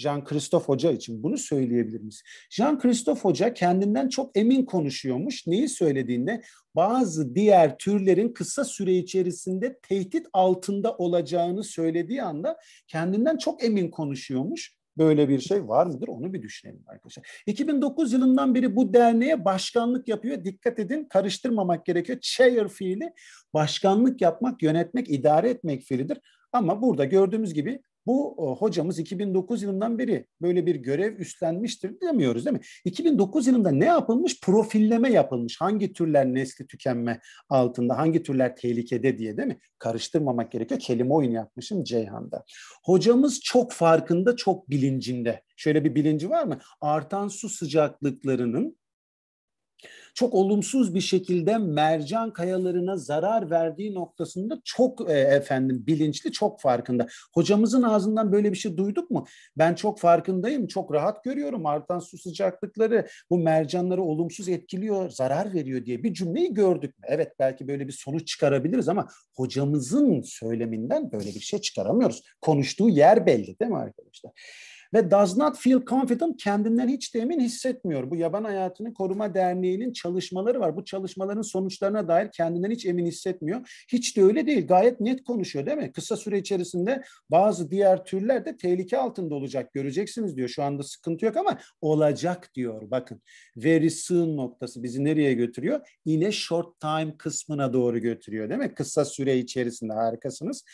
Jean-Christophe Hoca için bunu söyleyebilir miyiz? Jean-Christophe Hoca kendinden çok emin konuşuyormuş. Neyi söylediğinde bazı diğer türlerin kısa süre içerisinde tehdit altında olacağını söylediği anda kendinden çok emin konuşuyormuş. Böyle bir şey var mıdır onu bir düşünelim arkadaşlar. 2009 yılından beri bu derneğe başkanlık yapıyor. Dikkat edin karıştırmamak gerekiyor. Chair fiili başkanlık yapmak, yönetmek, idare etmek fiilidir. Ama burada gördüğümüz gibi bu e, hocamız 2009 yılından beri böyle bir görev üstlenmiştir demiyoruz değil mi? 2009 yılında ne yapılmış? Profilleme yapılmış. Hangi türler nesli tükenme altında, hangi türler tehlikede diye değil mi? Karıştırmamak gerekiyor. Kelime oyunu yapmışım Ceyhan'da. Hocamız çok farkında, çok bilincinde. Şöyle bir bilinci var mı? Artan su sıcaklıklarının çok olumsuz bir şekilde mercan kayalarına zarar verdiği noktasında çok e, efendim bilinçli, çok farkında. Hocamızın ağzından böyle bir şey duyduk mu? Ben çok farkındayım, çok rahat görüyorum. Artan su sıcaklıkları bu mercanları olumsuz etkiliyor, zarar veriyor diye bir cümleyi gördük mü? Evet belki böyle bir sonuç çıkarabiliriz ama hocamızın söyleminden böyle bir şey çıkaramıyoruz. Konuştuğu yer belli değil mi arkadaşlar? Ve does not feel confident kendinden hiç de emin hissetmiyor. Bu Yaban Hayatını Koruma Derneği'nin çalışmaları var. Bu çalışmaların sonuçlarına dair kendinden hiç emin hissetmiyor. Hiç de öyle değil. Gayet net konuşuyor değil mi? Kısa süre içerisinde bazı diğer türler de tehlike altında olacak. Göreceksiniz diyor. Şu anda sıkıntı yok ama olacak diyor. Bakın very soon noktası bizi nereye götürüyor? Yine short time kısmına doğru götürüyor değil mi? Kısa süre içerisinde harikasınız.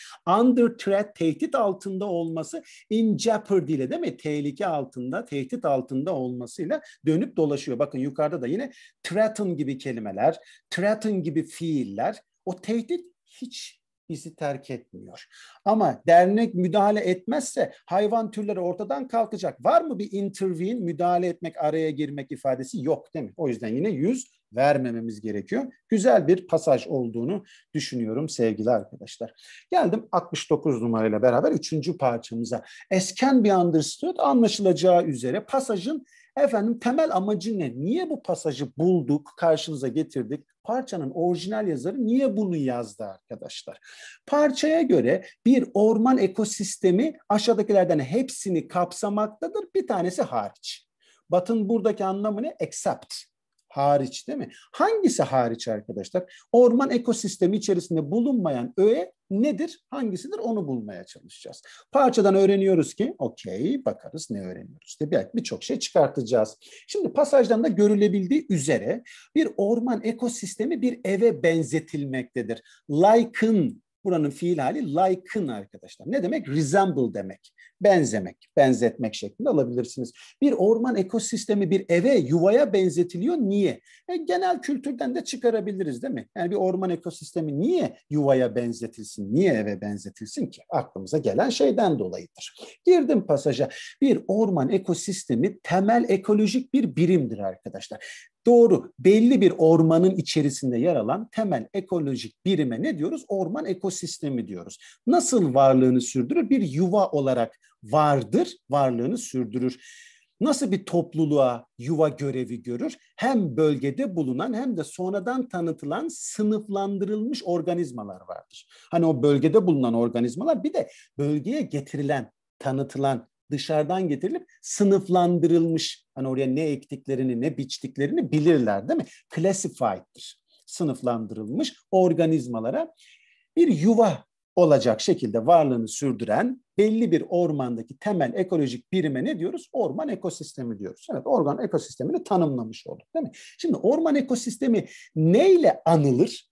Under threat tehdit altında olması in jeopardy ile değil mi? ve tehlike altında, tehdit altında olmasıyla dönüp dolaşıyor. Bakın yukarıda da yine threaten gibi kelimeler, threaten gibi fiiller. O tehdit hiç bizi terk etmiyor. Ama dernek müdahale etmezse hayvan türleri ortadan kalkacak. Var mı bir intervene, müdahale etmek, araya girmek ifadesi yok değil mi? O yüzden yine yüz vermememiz gerekiyor. Güzel bir pasaj olduğunu düşünüyorum sevgili arkadaşlar. Geldim 69 numarayla beraber üçüncü parçamıza. Esken bir understood anlaşılacağı üzere pasajın efendim temel amacı ne? Niye bu pasajı bulduk, karşınıza getirdik? parçanın orijinal yazarı niye bunu yazdı arkadaşlar? Parçaya göre bir orman ekosistemi aşağıdakilerden hepsini kapsamaktadır. Bir tanesi hariç. Batın buradaki anlamı ne? Except hariç değil mi? Hangisi hariç arkadaşlar? Orman ekosistemi içerisinde bulunmayan öğe nedir? Hangisidir? Onu bulmaya çalışacağız. Parçadan öğreniyoruz ki okey bakarız ne öğreniyoruz diye belki birçok şey çıkartacağız. Şimdi pasajdan da görülebildiği üzere bir orman ekosistemi bir eve benzetilmektedir. Like'ın Buranın fiil hali like'ın arkadaşlar. Ne demek? Resemble demek. Benzemek, benzetmek şeklinde alabilirsiniz. Bir orman ekosistemi bir eve, yuvaya benzetiliyor. Niye? E, genel kültürden de çıkarabiliriz değil mi? Yani bir orman ekosistemi niye yuvaya benzetilsin, niye eve benzetilsin ki? Aklımıza gelen şeyden dolayıdır. Girdim pasaja. Bir orman ekosistemi temel ekolojik bir birimdir arkadaşlar. Doğru. Belli bir ormanın içerisinde yer alan temel ekolojik birime ne diyoruz? Orman ekosistemi diyoruz. Nasıl varlığını sürdürür? Bir yuva olarak vardır, varlığını sürdürür. Nasıl bir topluluğa yuva görevi görür? Hem bölgede bulunan hem de sonradan tanıtılan sınıflandırılmış organizmalar vardır. Hani o bölgede bulunan organizmalar bir de bölgeye getirilen, tanıtılan, dışarıdan getirilip sınıflandırılmış hani oraya ne ektiklerini ne biçtiklerini bilirler değil mi? Classified'dir. Sınıflandırılmış organizmalara bir yuva olacak şekilde varlığını sürdüren belli bir ormandaki temel ekolojik birime ne diyoruz? Orman ekosistemi diyoruz. Evet organ ekosistemini tanımlamış olduk değil mi? Şimdi orman ekosistemi neyle anılır?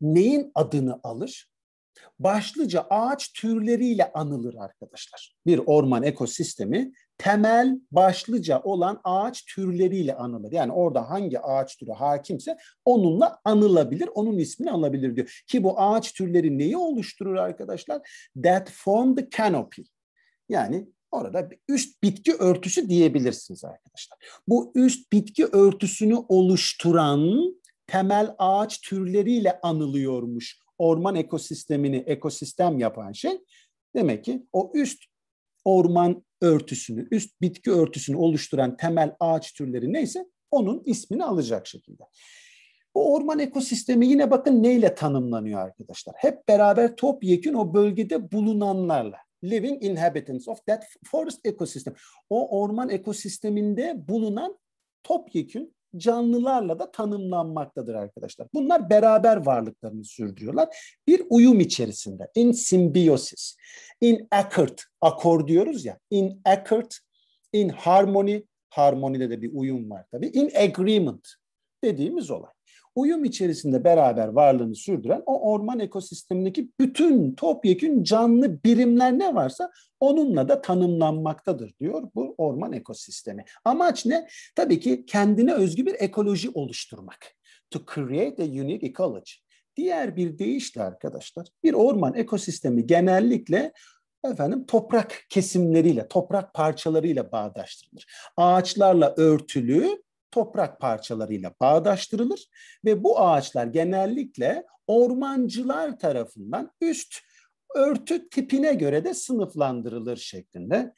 Neyin adını alır? başlıca ağaç türleriyle anılır arkadaşlar. Bir orman ekosistemi temel başlıca olan ağaç türleriyle anılır. Yani orada hangi ağaç türü hakimse onunla anılabilir, onun ismini alabilir diyor. Ki bu ağaç türleri neyi oluşturur arkadaşlar? That form the canopy. Yani Orada bir üst bitki örtüsü diyebilirsiniz arkadaşlar. Bu üst bitki örtüsünü oluşturan temel ağaç türleriyle anılıyormuş orman ekosistemini ekosistem yapan şey demek ki o üst orman örtüsünü, üst bitki örtüsünü oluşturan temel ağaç türleri neyse onun ismini alacak şekilde. Bu orman ekosistemi yine bakın neyle tanımlanıyor arkadaşlar? Hep beraber topyekün o bölgede bulunanlarla. Living inhabitants of that forest ecosystem. O orman ekosisteminde bulunan topyekün canlılarla da tanımlanmaktadır arkadaşlar. Bunlar beraber varlıklarını sürdürüyorlar. Bir uyum içerisinde. In simbiosis, in accord, akor diyoruz ya. In accord, in harmony, harmonide de bir uyum var tabii. In agreement dediğimiz olay uyum içerisinde beraber varlığını sürdüren o orman ekosistemindeki bütün topyekün canlı birimler ne varsa onunla da tanımlanmaktadır diyor bu orman ekosistemi. Amaç ne? Tabii ki kendine özgü bir ekoloji oluşturmak. To create a unique ecology. Diğer bir deyişle arkadaşlar bir orman ekosistemi genellikle efendim toprak kesimleriyle, toprak parçalarıyla bağdaştırılır. Ağaçlarla örtülü toprak parçalarıyla bağdaştırılır ve bu ağaçlar genellikle ormancılar tarafından üst örtü tipine göre de sınıflandırılır şeklinde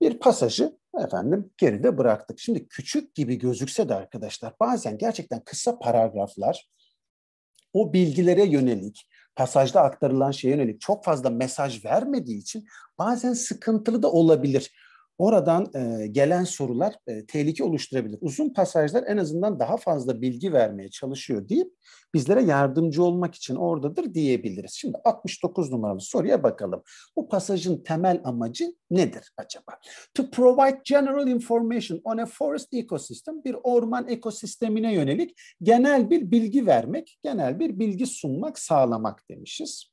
bir pasajı efendim geride bıraktık. Şimdi küçük gibi gözükse de arkadaşlar bazen gerçekten kısa paragraflar o bilgilere yönelik pasajda aktarılan şeye yönelik çok fazla mesaj vermediği için bazen sıkıntılı da olabilir. Oradan e, gelen sorular e, tehlike oluşturabilir. Uzun pasajlar en azından daha fazla bilgi vermeye çalışıyor deyip bizlere yardımcı olmak için oradadır diyebiliriz. Şimdi 69 numaralı soruya bakalım. Bu pasajın temel amacı nedir acaba? To provide general information on a forest ecosystem, bir orman ekosistemine yönelik genel bir bilgi vermek, genel bir bilgi sunmak, sağlamak demişiz.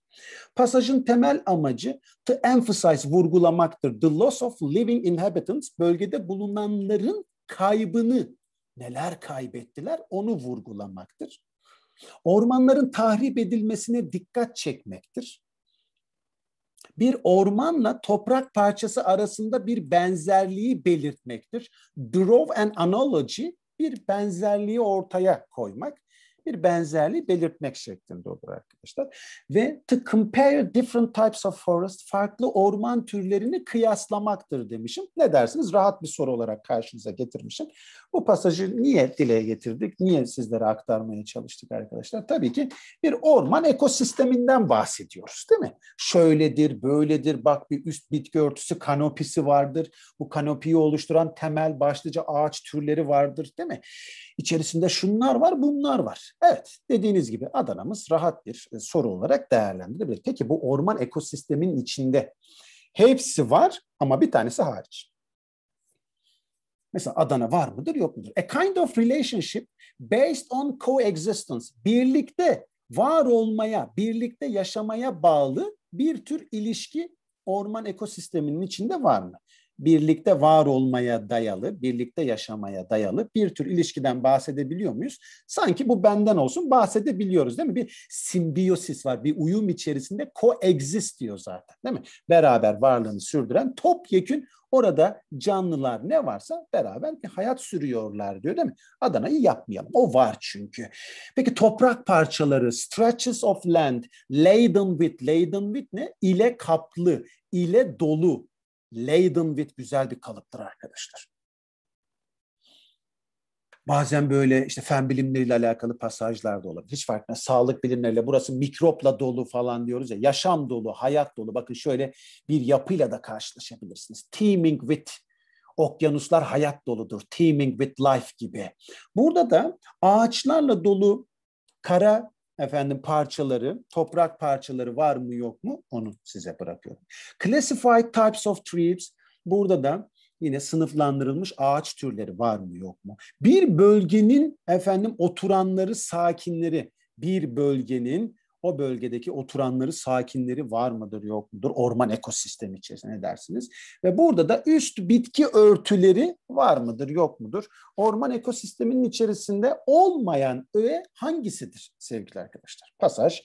Pasajın temel amacı to emphasize vurgulamaktır. The loss of living inhabitants bölgede bulunanların kaybını neler kaybettiler onu vurgulamaktır. Ormanların tahrip edilmesine dikkat çekmektir. Bir ormanla toprak parçası arasında bir benzerliği belirtmektir. Draw an analogy bir benzerliği ortaya koymak bir benzerliği belirtmek şeklinde olur arkadaşlar. Ve to compare different types of forest, farklı orman türlerini kıyaslamaktır demişim. Ne dersiniz? Rahat bir soru olarak karşınıza getirmişim. Bu pasajı niye dile getirdik? Niye sizlere aktarmaya çalıştık arkadaşlar? Tabii ki bir orman ekosisteminden bahsediyoruz değil mi? Şöyledir, böyledir, bak bir üst bitki örtüsü kanopisi vardır. Bu kanopiyi oluşturan temel başlıca ağaç türleri vardır değil mi? İçerisinde şunlar var, bunlar var. Evet, dediğiniz gibi Adana'mız rahat bir e, soru olarak değerlendirilebilir. Peki bu orman ekosistemin içinde hepsi var ama bir tanesi hariç. Mesela Adana var mıdır yok mudur? A kind of relationship based on coexistence. Birlikte var olmaya, birlikte yaşamaya bağlı bir tür ilişki orman ekosisteminin içinde var mı? birlikte var olmaya dayalı, birlikte yaşamaya dayalı bir tür ilişkiden bahsedebiliyor muyuz? Sanki bu benden olsun bahsedebiliyoruz değil mi? Bir simbiyosis var, bir uyum içerisinde coexist diyor zaten değil mi? Beraber varlığını sürdüren topyekün orada canlılar ne varsa beraber bir hayat sürüyorlar diyor değil mi? Adana'yı yapmayalım. O var çünkü. Peki toprak parçaları, stretches of land, laden with, laden with ne? İle kaplı, ile dolu laden with güzel bir kalıptır arkadaşlar. Bazen böyle işte fen bilimleriyle alakalı pasajlar da olabilir. Hiç fark etmez. Sağlık bilimleriyle burası mikropla dolu falan diyoruz ya. Yaşam dolu, hayat dolu. Bakın şöyle bir yapıyla da karşılaşabilirsiniz. Teeming with okyanuslar hayat doludur. Teeming with life gibi. Burada da ağaçlarla dolu kara efendim parçaları, toprak parçaları var mı yok mu onu size bırakıyorum. Classified types of trees burada da yine sınıflandırılmış ağaç türleri var mı yok mu? Bir bölgenin efendim oturanları, sakinleri, bir bölgenin o bölgedeki oturanları, sakinleri var mıdır yok mudur? Orman ekosistemi içerisinde ne dersiniz? Ve burada da üst bitki örtüleri var mıdır yok mudur? Orman ekosisteminin içerisinde olmayan öğe hangisidir sevgili arkadaşlar? Pasaj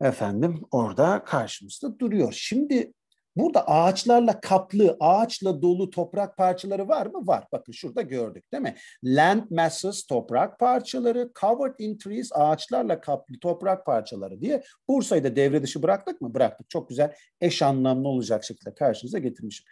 efendim orada karşımızda duruyor. Şimdi Burada ağaçlarla kaplı, ağaçla dolu toprak parçaları var mı? Var. Bakın şurada gördük değil mi? Land masses, toprak parçaları, covered in trees, ağaçlarla kaplı toprak parçaları diye Bursa'yı da devre dışı bıraktık mı? Bıraktık. Çok güzel eş anlamlı olacak şekilde karşınıza getirmişim.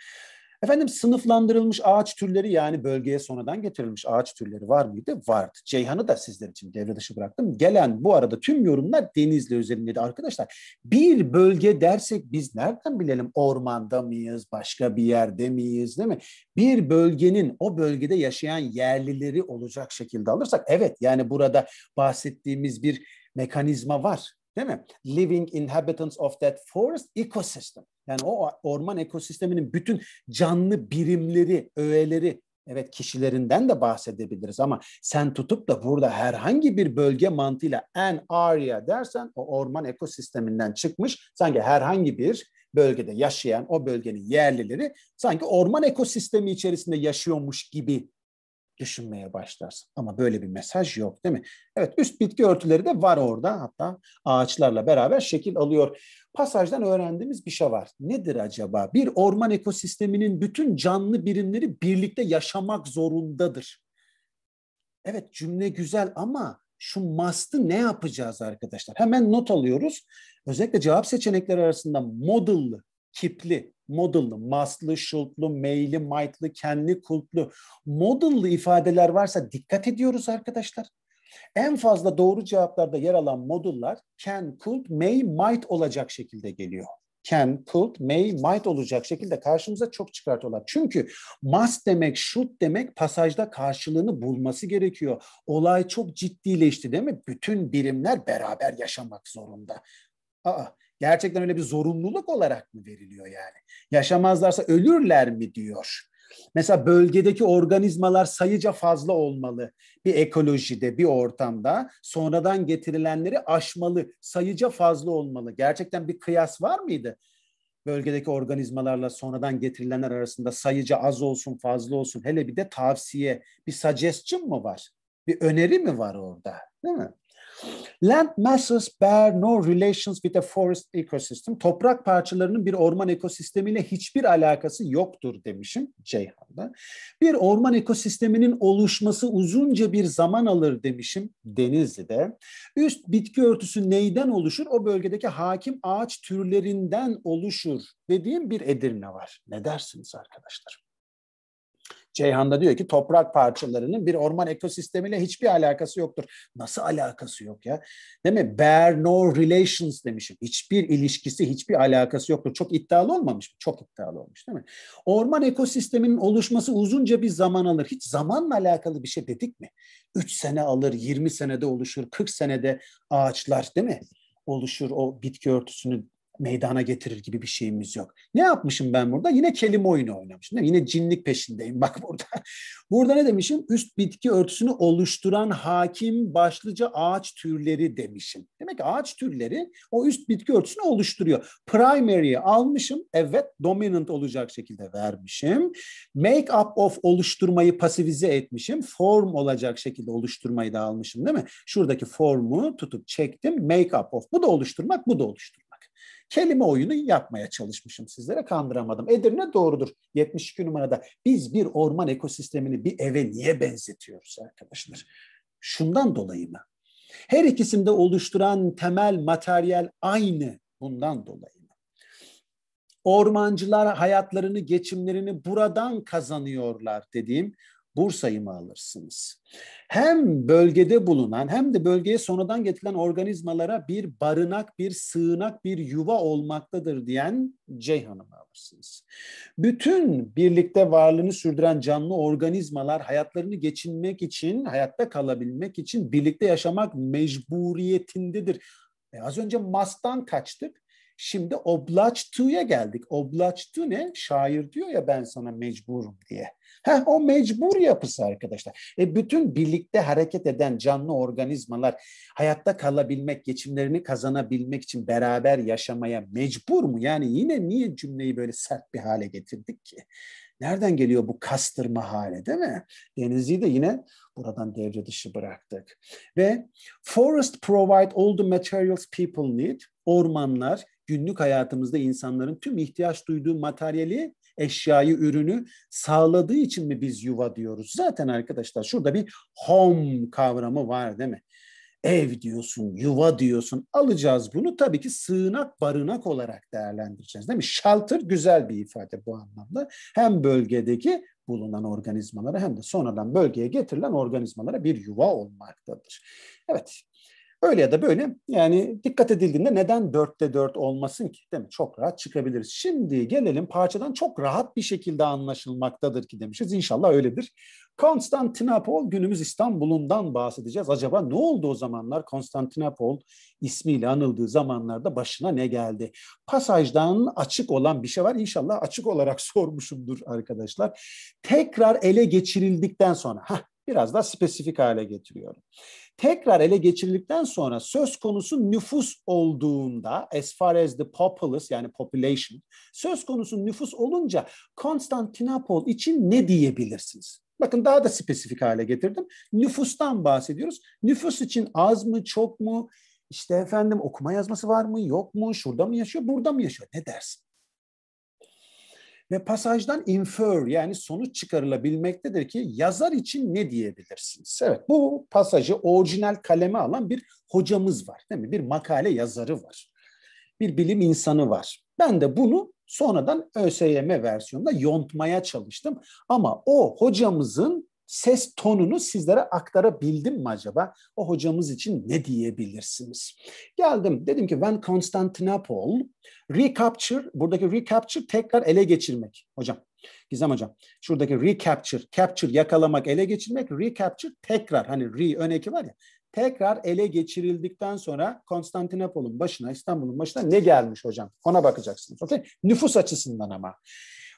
Efendim sınıflandırılmış ağaç türleri yani bölgeye sonradan getirilmiş ağaç türleri var mıydı? Vardı. Ceyhan'ı da sizler için devre dışı bıraktım. Gelen bu arada tüm yorumlar Denizli üzerindeydi arkadaşlar. Bir bölge dersek biz nereden bilelim ormanda mıyız, başka bir yerde miyiz değil mi? Bir bölgenin o bölgede yaşayan yerlileri olacak şekilde alırsak evet yani burada bahsettiğimiz bir mekanizma var. Değil mi? Living inhabitants of that forest ecosystem. Yani o orman ekosisteminin bütün canlı birimleri, öğeleri, evet kişilerinden de bahsedebiliriz ama sen tutup da burada herhangi bir bölge mantığıyla an area dersen o orman ekosisteminden çıkmış sanki herhangi bir bölgede yaşayan o bölgenin yerlileri sanki orman ekosistemi içerisinde yaşıyormuş gibi düşünmeye başlarsın. Ama böyle bir mesaj yok değil mi? Evet üst bitki örtüleri de var orada hatta ağaçlarla beraber şekil alıyor. Pasajdan öğrendiğimiz bir şey var. Nedir acaba? Bir orman ekosisteminin bütün canlı birimleri birlikte yaşamak zorundadır. Evet cümle güzel ama şu must'ı ne yapacağız arkadaşlar? Hemen not alıyoruz. Özellikle cevap seçenekleri arasında model'lı Kipli, Model'lı, maslı Schult'lu, May'li, Might'lı, kendi Kult'lu, Model'lı ifadeler varsa dikkat ediyoruz arkadaşlar. En fazla doğru cevaplarda yer alan modullar can, could, may, might olacak şekilde geliyor. Can, could, may, might olacak şekilde karşımıza çok çıkartıyorlar. Çünkü must demek, should demek pasajda karşılığını bulması gerekiyor. Olay çok ciddileşti değil mi? Bütün birimler beraber yaşamak zorunda. Aa, Gerçekten öyle bir zorunluluk olarak mı veriliyor yani? Yaşamazlarsa ölürler mi diyor. Mesela bölgedeki organizmalar sayıca fazla olmalı bir ekolojide, bir ortamda. Sonradan getirilenleri aşmalı, sayıca fazla olmalı. Gerçekten bir kıyas var mıydı? Bölgedeki organizmalarla sonradan getirilenler arasında sayıca az olsun, fazla olsun. Hele bir de tavsiye, bir suggestion mı var? Bir öneri mi var orada? Değil mi? Land masses bear no relations with a forest ecosystem. Toprak parçalarının bir orman ekosistemiyle hiçbir alakası yoktur demişim Ceyhan'da. Bir orman ekosisteminin oluşması uzunca bir zaman alır demişim Denizli'de. Üst bitki örtüsü neyden oluşur? O bölgedeki hakim ağaç türlerinden oluşur dediğim bir Edirne var. Ne dersiniz arkadaşlar? Ceyhan'da diyor ki toprak parçalarının bir orman ekosistemiyle hiçbir alakası yoktur. Nasıl alakası yok ya? Değil mi? Bear no relations demişim. Hiçbir ilişkisi, hiçbir alakası yoktur. Çok iddialı olmamış mı? Çok iddialı olmuş değil mi? Orman ekosisteminin oluşması uzunca bir zaman alır. Hiç zamanla alakalı bir şey dedik mi? 3 sene alır, 20 senede oluşur, 40 senede ağaçlar değil mi? oluşur o bitki örtüsünü meydana getirir gibi bir şeyimiz yok. Ne yapmışım ben burada? Yine kelime oyunu oynamışım. Yine cinlik peşindeyim bak burada. burada ne demişim? Üst bitki örtüsünü oluşturan hakim başlıca ağaç türleri demişim. Demek ki ağaç türleri o üst bitki örtüsünü oluşturuyor. Primary'i almışım. Evet dominant olacak şekilde vermişim. Make up of oluşturmayı pasivize etmişim. Form olacak şekilde oluşturmayı da almışım değil mi? Şuradaki formu tutup çektim. Make up of. Bu da oluşturmak, bu da oluşturmak. Kelime oyunu yapmaya çalışmışım sizlere kandıramadım. Edirne doğrudur 72 numarada. Biz bir orman ekosistemini bir eve niye benzetiyoruz arkadaşlar? Şundan dolayı mı? Her ikisinde oluşturan temel materyal aynı bundan dolayı mı? Ormancılar hayatlarını, geçimlerini buradan kazanıyorlar dediğim Bursa'yı mı alırsınız? Hem bölgede bulunan hem de bölgeye sonradan getirilen organizmalara bir barınak, bir sığınak, bir yuva olmaktadır diyen Ceyhan'ı mı alırsınız? Bütün birlikte varlığını sürdüren canlı organizmalar hayatlarını geçinmek için, hayatta kalabilmek için birlikte yaşamak mecburiyetindedir. E az önce Mas'tan kaçtık. Şimdi oblaçtuya geldik. Oblaçtu ne? Şair diyor ya ben sana mecburum diye. Heh, o mecbur yapısı arkadaşlar. E, bütün birlikte hareket eden canlı organizmalar hayatta kalabilmek, geçimlerini kazanabilmek için beraber yaşamaya mecbur mu? Yani yine niye cümleyi böyle sert bir hale getirdik ki? Nereden geliyor bu kastırma hali değil mi? Denizli'yi de yine buradan devre dışı bıraktık. Ve forest provide all the materials people need. Ormanlar günlük hayatımızda insanların tüm ihtiyaç duyduğu materyali eşyayı, ürünü sağladığı için mi biz yuva diyoruz? Zaten arkadaşlar şurada bir home kavramı var değil mi? Ev diyorsun, yuva diyorsun. Alacağız bunu tabii ki sığınak, barınak olarak değerlendireceğiz değil mi? Shelter güzel bir ifade bu anlamda. Hem bölgedeki bulunan organizmalara hem de sonradan bölgeye getirilen organizmalara bir yuva olmaktadır. Evet, Öyle ya da böyle yani dikkat edildiğinde neden dörtte dört olmasın ki? Değil mi? Çok rahat çıkabiliriz. Şimdi gelelim parçadan çok rahat bir şekilde anlaşılmaktadır ki demişiz. İnşallah öyledir. Konstantinopol günümüz İstanbul'undan bahsedeceğiz. Acaba ne oldu o zamanlar Konstantinopol ismiyle anıldığı zamanlarda başına ne geldi? Pasajdan açık olan bir şey var. İnşallah açık olarak sormuşumdur arkadaşlar. Tekrar ele geçirildikten sonra heh, biraz daha spesifik hale getiriyorum tekrar ele geçirildikten sonra söz konusu nüfus olduğunda as far as the populace yani population söz konusu nüfus olunca Konstantinopol için ne diyebilirsiniz? Bakın daha da spesifik hale getirdim. Nüfustan bahsediyoruz. Nüfus için az mı çok mu? İşte efendim okuma yazması var mı yok mu? Şurada mı yaşıyor burada mı yaşıyor? Ne dersin? Ve pasajdan infer yani sonuç çıkarılabilmektedir ki yazar için ne diyebilirsiniz? Evet bu pasajı orijinal kaleme alan bir hocamız var değil mi? Bir makale yazarı var. Bir bilim insanı var. Ben de bunu sonradan ÖSYM versiyonunda yontmaya çalıştım. Ama o hocamızın ses tonunu sizlere aktarabildim mi acaba? O hocamız için ne diyebilirsiniz? Geldim. Dedim ki when Constantinople recapture, buradaki recapture tekrar ele geçirmek. Hocam, Gizem hocam. Şuradaki recapture, capture yakalamak, ele geçirmek, recapture tekrar. Hani re ön eki var ya. Tekrar ele geçirildikten sonra Konstantinopol'un başına, İstanbul'un başına ne gelmiş hocam? Ona bakacaksınız. Okay? Nüfus açısından ama.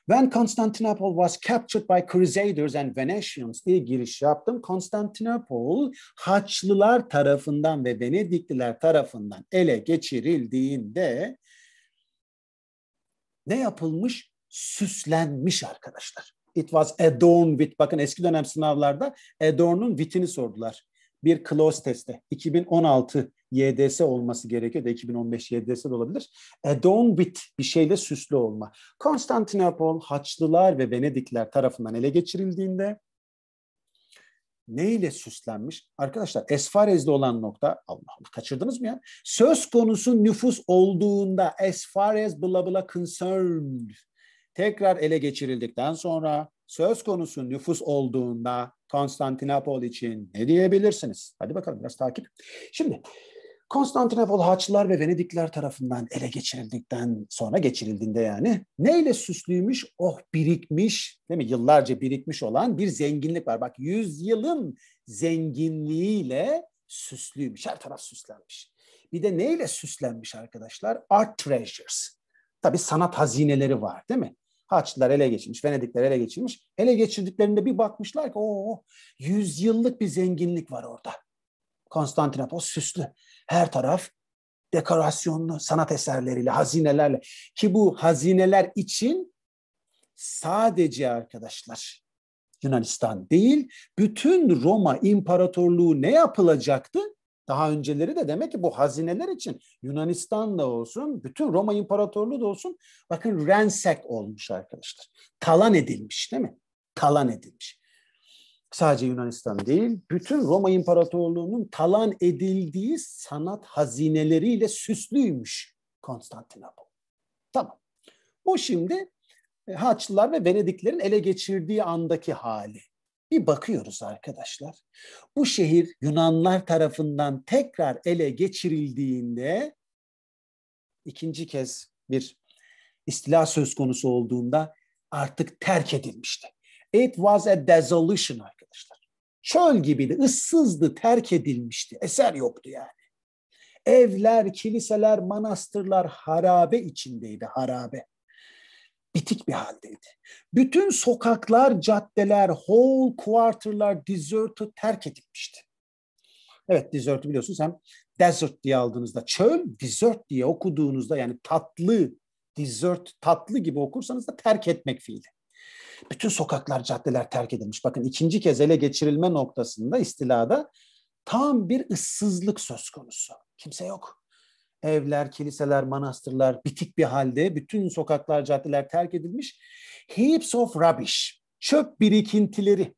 When Constantinople was captured by Crusaders and Venetians diye giriş yaptım. Constantinople Haçlılar tarafından ve Venedikliler tarafından ele geçirildiğinde ne yapılmış? Süslenmiş arkadaşlar. It was adorned with, bakın eski dönem sınavlarda adorn'un vitini sordular bir close teste 2016 YDS olması gerekiyor da 2015 YDS de olabilir. Adorn e, bit bir şeyle süslü olma. Konstantinopol Haçlılar ve Venedikler tarafından ele geçirildiğinde neyle süslenmiş? Arkadaşlar Esfarez'de olan nokta Allah'ım kaçırdınız mı ya? Söz konusu nüfus olduğunda Esfarez bla bla concerned tekrar ele geçirildikten sonra söz konusu nüfus olduğunda Konstantinopol için ne diyebilirsiniz? Hadi bakalım biraz takip. Şimdi Konstantinopol Haçlılar ve Venedikler tarafından ele geçirildikten sonra geçirildiğinde yani neyle süslüymüş? Oh birikmiş değil mi? Yıllarca birikmiş olan bir zenginlik var. Bak yüzyılın zenginliğiyle süslüymüş. Her taraf süslenmiş. Bir de neyle süslenmiş arkadaşlar? Art treasures. Tabii sanat hazineleri var değil mi? Haçlılar ele geçirmiş, Venedikler ele geçirmiş. Ele geçirdiklerinde bir bakmışlar ki o yüzyıllık bir zenginlik var orada. Konstantinopol süslü. Her taraf dekorasyonlu sanat eserleriyle, hazinelerle. Ki bu hazineler için sadece arkadaşlar Yunanistan değil, bütün Roma İmparatorluğu ne yapılacaktı? Daha önceleri de demek ki bu hazineler için Yunanistan da olsun, bütün Roma İmparatorluğu da olsun bakın ransack olmuş arkadaşlar. Talan edilmiş değil mi? Talan edilmiş. Sadece Yunanistan değil, bütün Roma İmparatorluğu'nun talan edildiği sanat hazineleriyle süslüymüş Konstantinopol. Tamam. Bu şimdi e, Haçlılar ve Venediklerin ele geçirdiği andaki hali. Bir bakıyoruz arkadaşlar. Bu şehir Yunanlar tarafından tekrar ele geçirildiğinde ikinci kez bir istila söz konusu olduğunda artık terk edilmişti. It was a desolation arkadaşlar. Çöl gibiydi, ıssızdı, terk edilmişti. Eser yoktu yani. Evler, kiliseler, manastırlar harabe içindeydi, harabe bitik bir haldeydi. Bütün sokaklar, caddeler, whole quarterlar, desert'ı terk edilmişti. Evet desert'ı biliyorsunuz hem desert diye aldığınızda çöl, desert diye okuduğunuzda yani tatlı, desert, tatlı gibi okursanız da terk etmek fiili. Bütün sokaklar, caddeler terk edilmiş. Bakın ikinci kez ele geçirilme noktasında istilada tam bir ıssızlık söz konusu. Kimse yok evler, kiliseler, manastırlar bitik bir halde. Bütün sokaklar, caddeler terk edilmiş. Heaps of rubbish. Çöp birikintileri.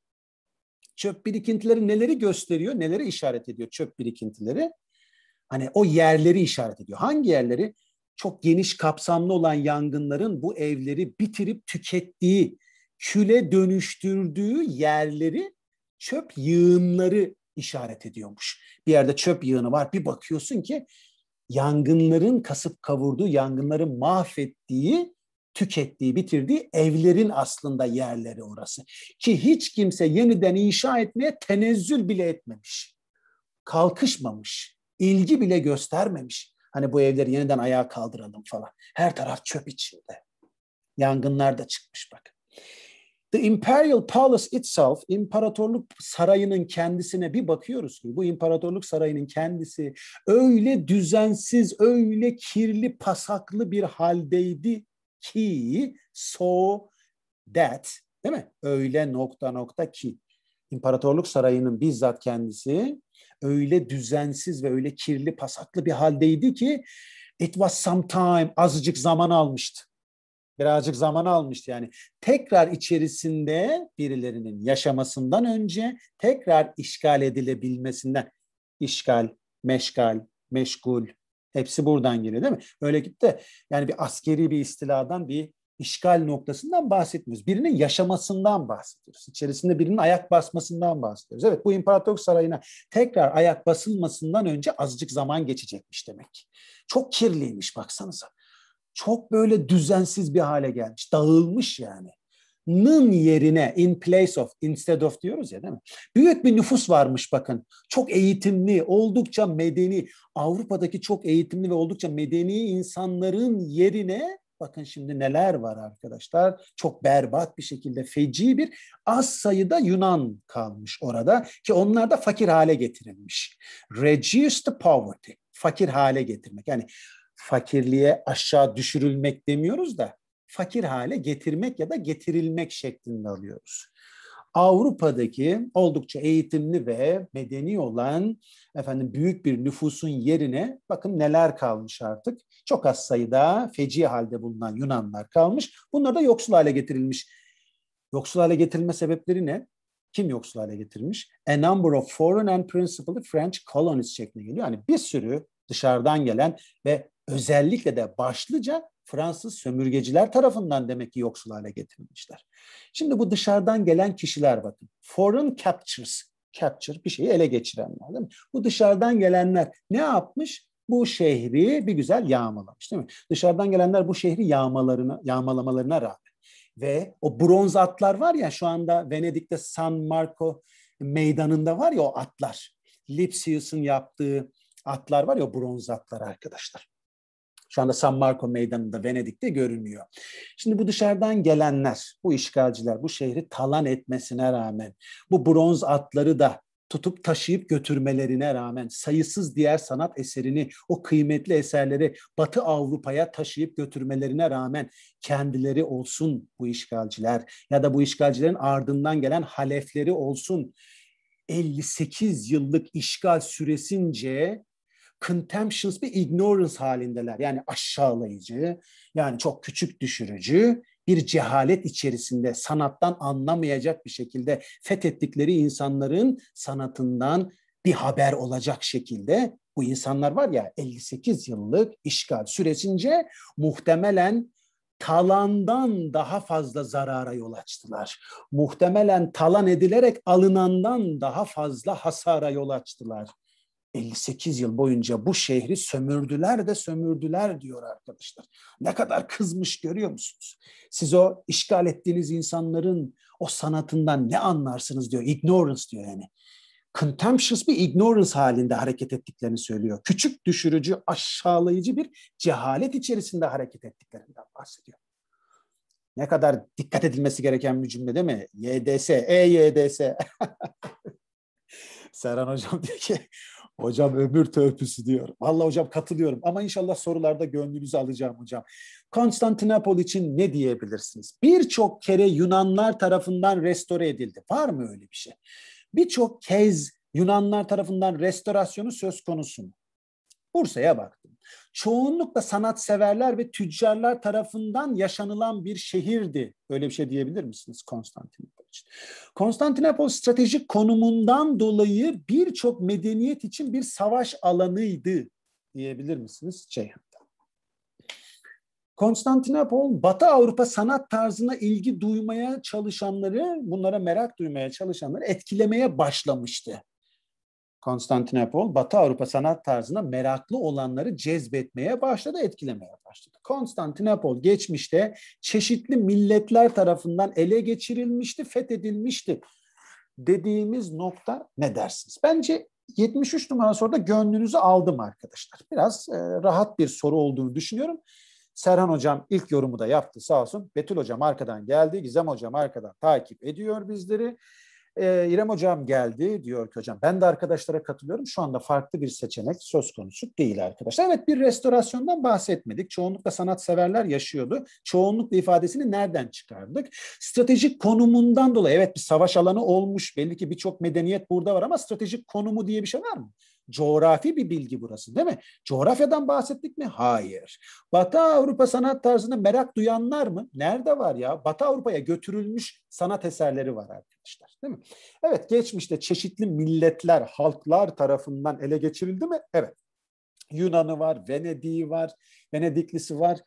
Çöp birikintileri neleri gösteriyor, neleri işaret ediyor çöp birikintileri? Hani o yerleri işaret ediyor. Hangi yerleri? Çok geniş kapsamlı olan yangınların bu evleri bitirip tükettiği, küle dönüştürdüğü yerleri çöp yığınları işaret ediyormuş. Bir yerde çöp yığını var. Bir bakıyorsun ki yangınların kasıp kavurduğu, yangınları mahvettiği, tükettiği, bitirdiği evlerin aslında yerleri orası. Ki hiç kimse yeniden inşa etmeye tenezzül bile etmemiş. Kalkışmamış, ilgi bile göstermemiş. Hani bu evleri yeniden ayağa kaldıralım falan. Her taraf çöp içinde. Yangınlar da çıkmış bak. The Imperial Palace itself, imparatorluk sarayının kendisine bir bakıyoruz ki bu imparatorluk sarayının kendisi öyle düzensiz, öyle kirli, pasaklı bir haldeydi ki so that değil mi? Öyle nokta nokta ki imparatorluk sarayının bizzat kendisi öyle düzensiz ve öyle kirli, pasaklı bir haldeydi ki it was some time azıcık zaman almıştı birazcık zaman almıştı yani. Tekrar içerisinde birilerinin yaşamasından önce tekrar işgal edilebilmesinden işgal, meşgal, meşgul hepsi buradan geliyor değil mi? Öyle gitti de yani bir askeri bir istiladan bir işgal noktasından bahsetmiyoruz. Birinin yaşamasından bahsediyoruz. İçerisinde birinin ayak basmasından bahsediyoruz. Evet bu imparatorluk sarayına tekrar ayak basılmasından önce azıcık zaman geçecekmiş demek. Çok kirliymiş baksanıza çok böyle düzensiz bir hale gelmiş. Dağılmış yani. Nın yerine in place of, instead of diyoruz ya değil mi? Büyük bir nüfus varmış bakın. Çok eğitimli, oldukça medeni, Avrupa'daki çok eğitimli ve oldukça medeni insanların yerine Bakın şimdi neler var arkadaşlar. Çok berbat bir şekilde feci bir az sayıda Yunan kalmış orada ki onlar da fakir hale getirilmiş. Reduce the poverty, fakir hale getirmek. Yani fakirliğe aşağı düşürülmek demiyoruz da fakir hale getirmek ya da getirilmek şeklinde alıyoruz. Avrupa'daki oldukça eğitimli ve medeni olan efendim büyük bir nüfusun yerine bakın neler kalmış artık. Çok az sayıda feci halde bulunan Yunanlar kalmış. Bunlar da yoksul hale getirilmiş. Yoksul hale getirilme sebepleri ne? Kim yoksul hale getirmiş? A number of foreign and principally French colonies şeklinde geliyor. Yani bir sürü dışarıdan gelen ve özellikle de başlıca Fransız sömürgeciler tarafından demek ki yoksul hale getirilmişler. Şimdi bu dışarıdan gelen kişiler bakın. Foreign captures, capture bir şeyi ele geçirenler değil mi? Bu dışarıdan gelenler ne yapmış? Bu şehri bir güzel yağmalamış değil mi? Dışarıdan gelenler bu şehri yağmalarına, yağmalamalarına rağmen ve o bronz atlar var ya şu anda Venedik'te San Marco meydanında var ya o atlar. Lipsius'un yaptığı atlar var ya bronz atlar arkadaşlar. Şu anda San Marco Meydanı'nda Venedik'te görünüyor. Şimdi bu dışarıdan gelenler, bu işgalciler bu şehri talan etmesine rağmen, bu bronz atları da tutup taşıyıp götürmelerine rağmen sayısız diğer sanat eserini, o kıymetli eserleri Batı Avrupa'ya taşıyıp götürmelerine rağmen kendileri olsun bu işgalciler ya da bu işgalcilerin ardından gelen halefleri olsun. 58 yıllık işgal süresince contemptuous bir ignorance halindeler. Yani aşağılayıcı, yani çok küçük düşürücü bir cehalet içerisinde sanattan anlamayacak bir şekilde fethettikleri insanların sanatından bir haber olacak şekilde bu insanlar var ya 58 yıllık işgal süresince muhtemelen talandan daha fazla zarara yol açtılar. Muhtemelen talan edilerek alınandan daha fazla hasara yol açtılar. 58 yıl boyunca bu şehri sömürdüler de sömürdüler diyor arkadaşlar. Ne kadar kızmış görüyor musunuz? Siz o işgal ettiğiniz insanların o sanatından ne anlarsınız diyor. Ignorance diyor yani. Contemptuous bir ignorance halinde hareket ettiklerini söylüyor. Küçük düşürücü, aşağılayıcı bir cehalet içerisinde hareket ettiklerinden bahsediyor. Ne kadar dikkat edilmesi gereken bir cümle değil mi? YDS, EYDS. Serhan Hocam diyor ki Hocam ömür törpüsü diyorum. Valla hocam katılıyorum ama inşallah sorularda gönlünüzü alacağım hocam. Konstantinopol için ne diyebilirsiniz? Birçok kere Yunanlar tarafından restore edildi. Var mı öyle bir şey? Birçok kez Yunanlar tarafından restorasyonu söz konusu mu? Bursa'ya baktım. Çoğunlukla sanatseverler ve tüccarlar tarafından yaşanılan bir şehirdi. Öyle bir şey diyebilir misiniz Konstantinopol? için. Konstantinopol stratejik konumundan dolayı birçok medeniyet için bir savaş alanıydı diyebilir misiniz Ceyhan? Konstantinopol, Batı Avrupa sanat tarzına ilgi duymaya çalışanları, bunlara merak duymaya çalışanları etkilemeye başlamıştı. Konstantinopol, Batı Avrupa sanat tarzına meraklı olanları cezbetmeye başladı, etkilemeye başladı. Konstantinopol geçmişte çeşitli milletler tarafından ele geçirilmişti, fethedilmişti dediğimiz nokta ne dersiniz? Bence 73 numara soruda gönlünüzü aldım arkadaşlar. Biraz e, rahat bir soru olduğunu düşünüyorum. Serhan Hocam ilk yorumu da yaptı sağ olsun. Betül Hocam arkadan geldi. Gizem Hocam arkadan takip ediyor bizleri. E, İrem Hocam geldi diyor ki hocam ben de arkadaşlara katılıyorum. Şu anda farklı bir seçenek söz konusu değil arkadaşlar. Evet bir restorasyondan bahsetmedik. Çoğunlukla sanatseverler yaşıyordu. Çoğunlukla ifadesini nereden çıkardık? Stratejik konumundan dolayı evet bir savaş alanı olmuş. Belli ki birçok medeniyet burada var ama stratejik konumu diye bir şey var mı? coğrafi bir bilgi burası değil mi? Coğrafyadan bahsettik mi? Hayır. Batı Avrupa sanat tarzına merak duyanlar mı? Nerede var ya? Batı Avrupa'ya götürülmüş sanat eserleri var arkadaşlar değil mi? Evet geçmişte çeşitli milletler, halklar tarafından ele geçirildi mi? Evet. Yunan'ı var, Venedik'i var, Venediklisi var,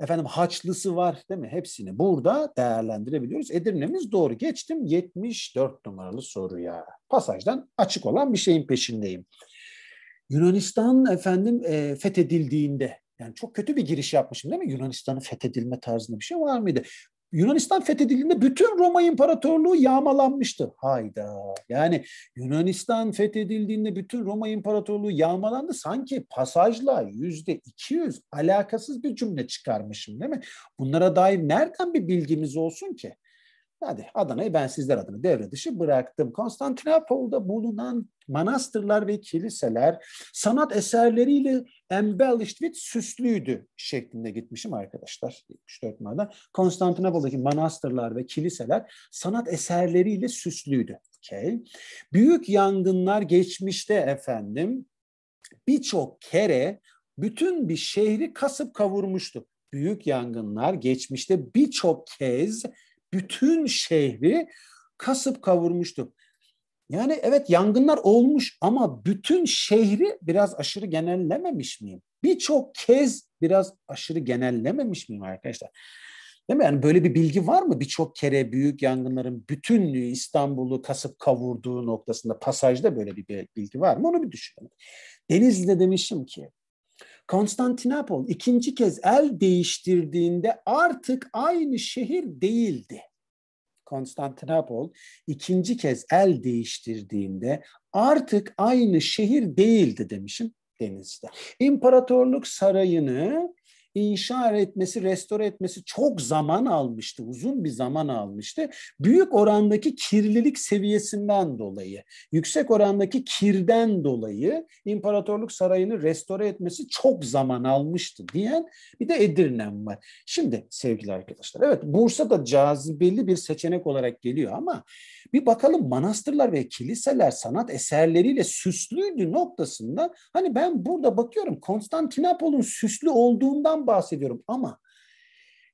efendim Haçlısı var değil mi? Hepsini burada değerlendirebiliyoruz. Edirne'miz doğru. Geçtim 74 numaralı soruya. Pasajdan açık olan bir şeyin peşindeyim. Yunanistan efendim e, fethedildiğinde yani çok kötü bir giriş yapmışım değil mi? Yunanistan'ın fethedilme tarzında bir şey var mıydı? Yunanistan fethedildiğinde bütün Roma İmparatorluğu yağmalanmıştı. Hayda. Yani Yunanistan fethedildiğinde bütün Roma İmparatorluğu yağmalandı. Sanki pasajla yüzde 200 alakasız bir cümle çıkarmışım değil mi? Bunlara dair nereden bir bilgimiz olsun ki? Hadi Adana'yı ben sizler adına devre dışı bıraktım. Konstantinopol'da bulunan manastırlar ve kiliseler sanat eserleriyle embellished with süslüydü şeklinde gitmişim arkadaşlar. 74 Mart'ta. Konstantinopol'daki manastırlar ve kiliseler sanat eserleriyle süslüydü. Okay. Büyük yangınlar geçmişte efendim birçok kere bütün bir şehri kasıp kavurmuştu büyük yangınlar geçmişte birçok kez bütün şehri kasıp kavurmuştu. Yani evet yangınlar olmuş ama bütün şehri biraz aşırı genellememiş miyim? Birçok kez biraz aşırı genellememiş miyim arkadaşlar? Değil mi? Yani böyle bir bilgi var mı? Birçok kere büyük yangınların bütünlüğü İstanbul'u kasıp kavurduğu noktasında pasajda böyle bir bilgi var mı? Onu bir düşünelim. Denizli'de demişim ki Konstantinopol ikinci kez el değiştirdiğinde artık aynı şehir değildi. Konstantinopol ikinci kez el değiştirdiğinde artık aynı şehir değildi demişim denizde. İmparatorluk sarayını inşa etmesi, restore etmesi çok zaman almıştı, uzun bir zaman almıştı. Büyük orandaki kirlilik seviyesinden dolayı, yüksek orandaki kirden dolayı imparatorluk sarayını restore etmesi çok zaman almıştı diyen bir de Edirne'm var. Şimdi sevgili arkadaşlar, evet Bursa da cazibeli bir seçenek olarak geliyor ama bir bakalım manastırlar ve kiliseler sanat eserleriyle süslüydü noktasında. Hani ben burada bakıyorum Konstantinopol'un süslü olduğundan bahsediyorum ama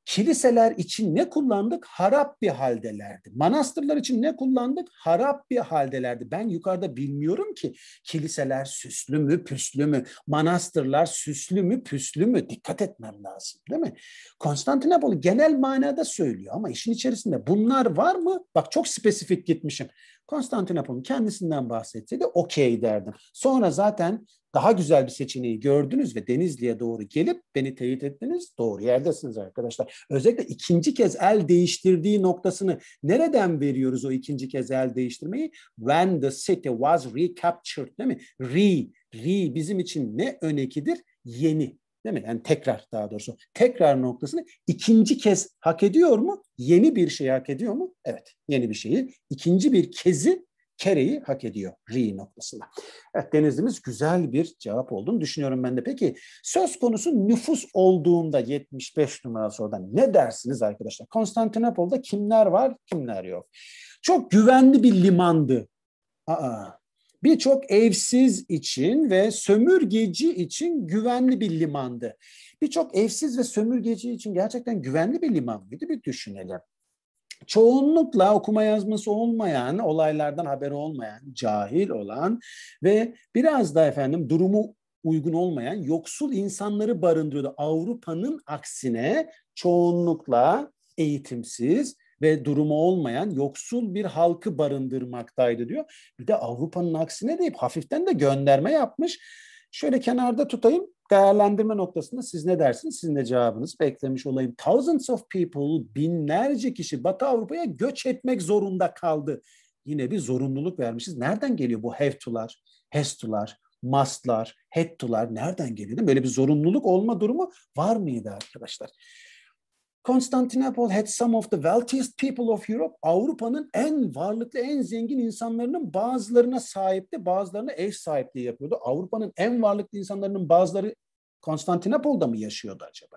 kiliseler için ne kullandık? Harap bir haldelerdi. Manastırlar için ne kullandık? Harap bir haldelerdi. Ben yukarıda bilmiyorum ki kiliseler süslü mü püslü mü? Manastırlar süslü mü püslü mü? Dikkat etmem lazım değil mi? Konstantinopol genel manada söylüyor ama işin içerisinde bunlar var mı? Bak çok spesifik gitmişim. Konstantinopol'un kendisinden bahsetse de okey derdim. Sonra zaten daha güzel bir seçeneği gördünüz ve Denizli'ye doğru gelip beni teyit ettiniz. Doğru yerdesiniz arkadaşlar. Özellikle ikinci kez el değiştirdiği noktasını nereden veriyoruz o ikinci kez el değiştirmeyi? When the city was recaptured değil mi? Re, re bizim için ne önekidir? Yeni. Değil mi? Yani tekrar daha doğrusu. Tekrar noktasını ikinci kez hak ediyor mu? Yeni bir şey hak ediyor mu? Evet. Yeni bir şeyi. ikinci bir kezi kereyi hak ediyor ri noktasında. Evet Denizli'miz güzel bir cevap olduğunu düşünüyorum ben de. Peki söz konusu nüfus olduğunda 75 numara soruda ne dersiniz arkadaşlar? Konstantinopol'da kimler var kimler yok? Çok güvenli bir limandı. Aa, birçok evsiz için ve sömürgeci için güvenli bir limandı. Birçok evsiz ve sömürgeci için gerçekten güvenli bir liman mıydı bir düşünelim. Çoğunlukla okuma yazması olmayan, olaylardan haberi olmayan, cahil olan ve biraz da efendim durumu uygun olmayan yoksul insanları barındırıyordu. Avrupa'nın aksine çoğunlukla eğitimsiz ve durumu olmayan yoksul bir halkı barındırmaktaydı diyor. Bir de Avrupa'nın aksine deyip hafiften de gönderme yapmış. Şöyle kenarda tutayım değerlendirme noktasında siz ne dersiniz? Sizin de cevabınızı beklemiş olayım. Thousands of people, binlerce kişi Batı Avrupa'ya göç etmek zorunda kaldı. Yine bir zorunluluk vermişiz. Nereden geliyor bu have to'lar, has to'lar, must'lar, had to'lar nereden geliyor? Böyle bir zorunluluk olma durumu var mıydı arkadaşlar? Constantinople had some of the wealthiest people of Europe. Avrupa'nın en varlıklı, en zengin insanların bazılarına sahipti, bazılarına ev sahipliği yapıyordu. Avrupa'nın en varlıklı insanların bazıları Konstantinopol'da mı yaşıyordu acaba?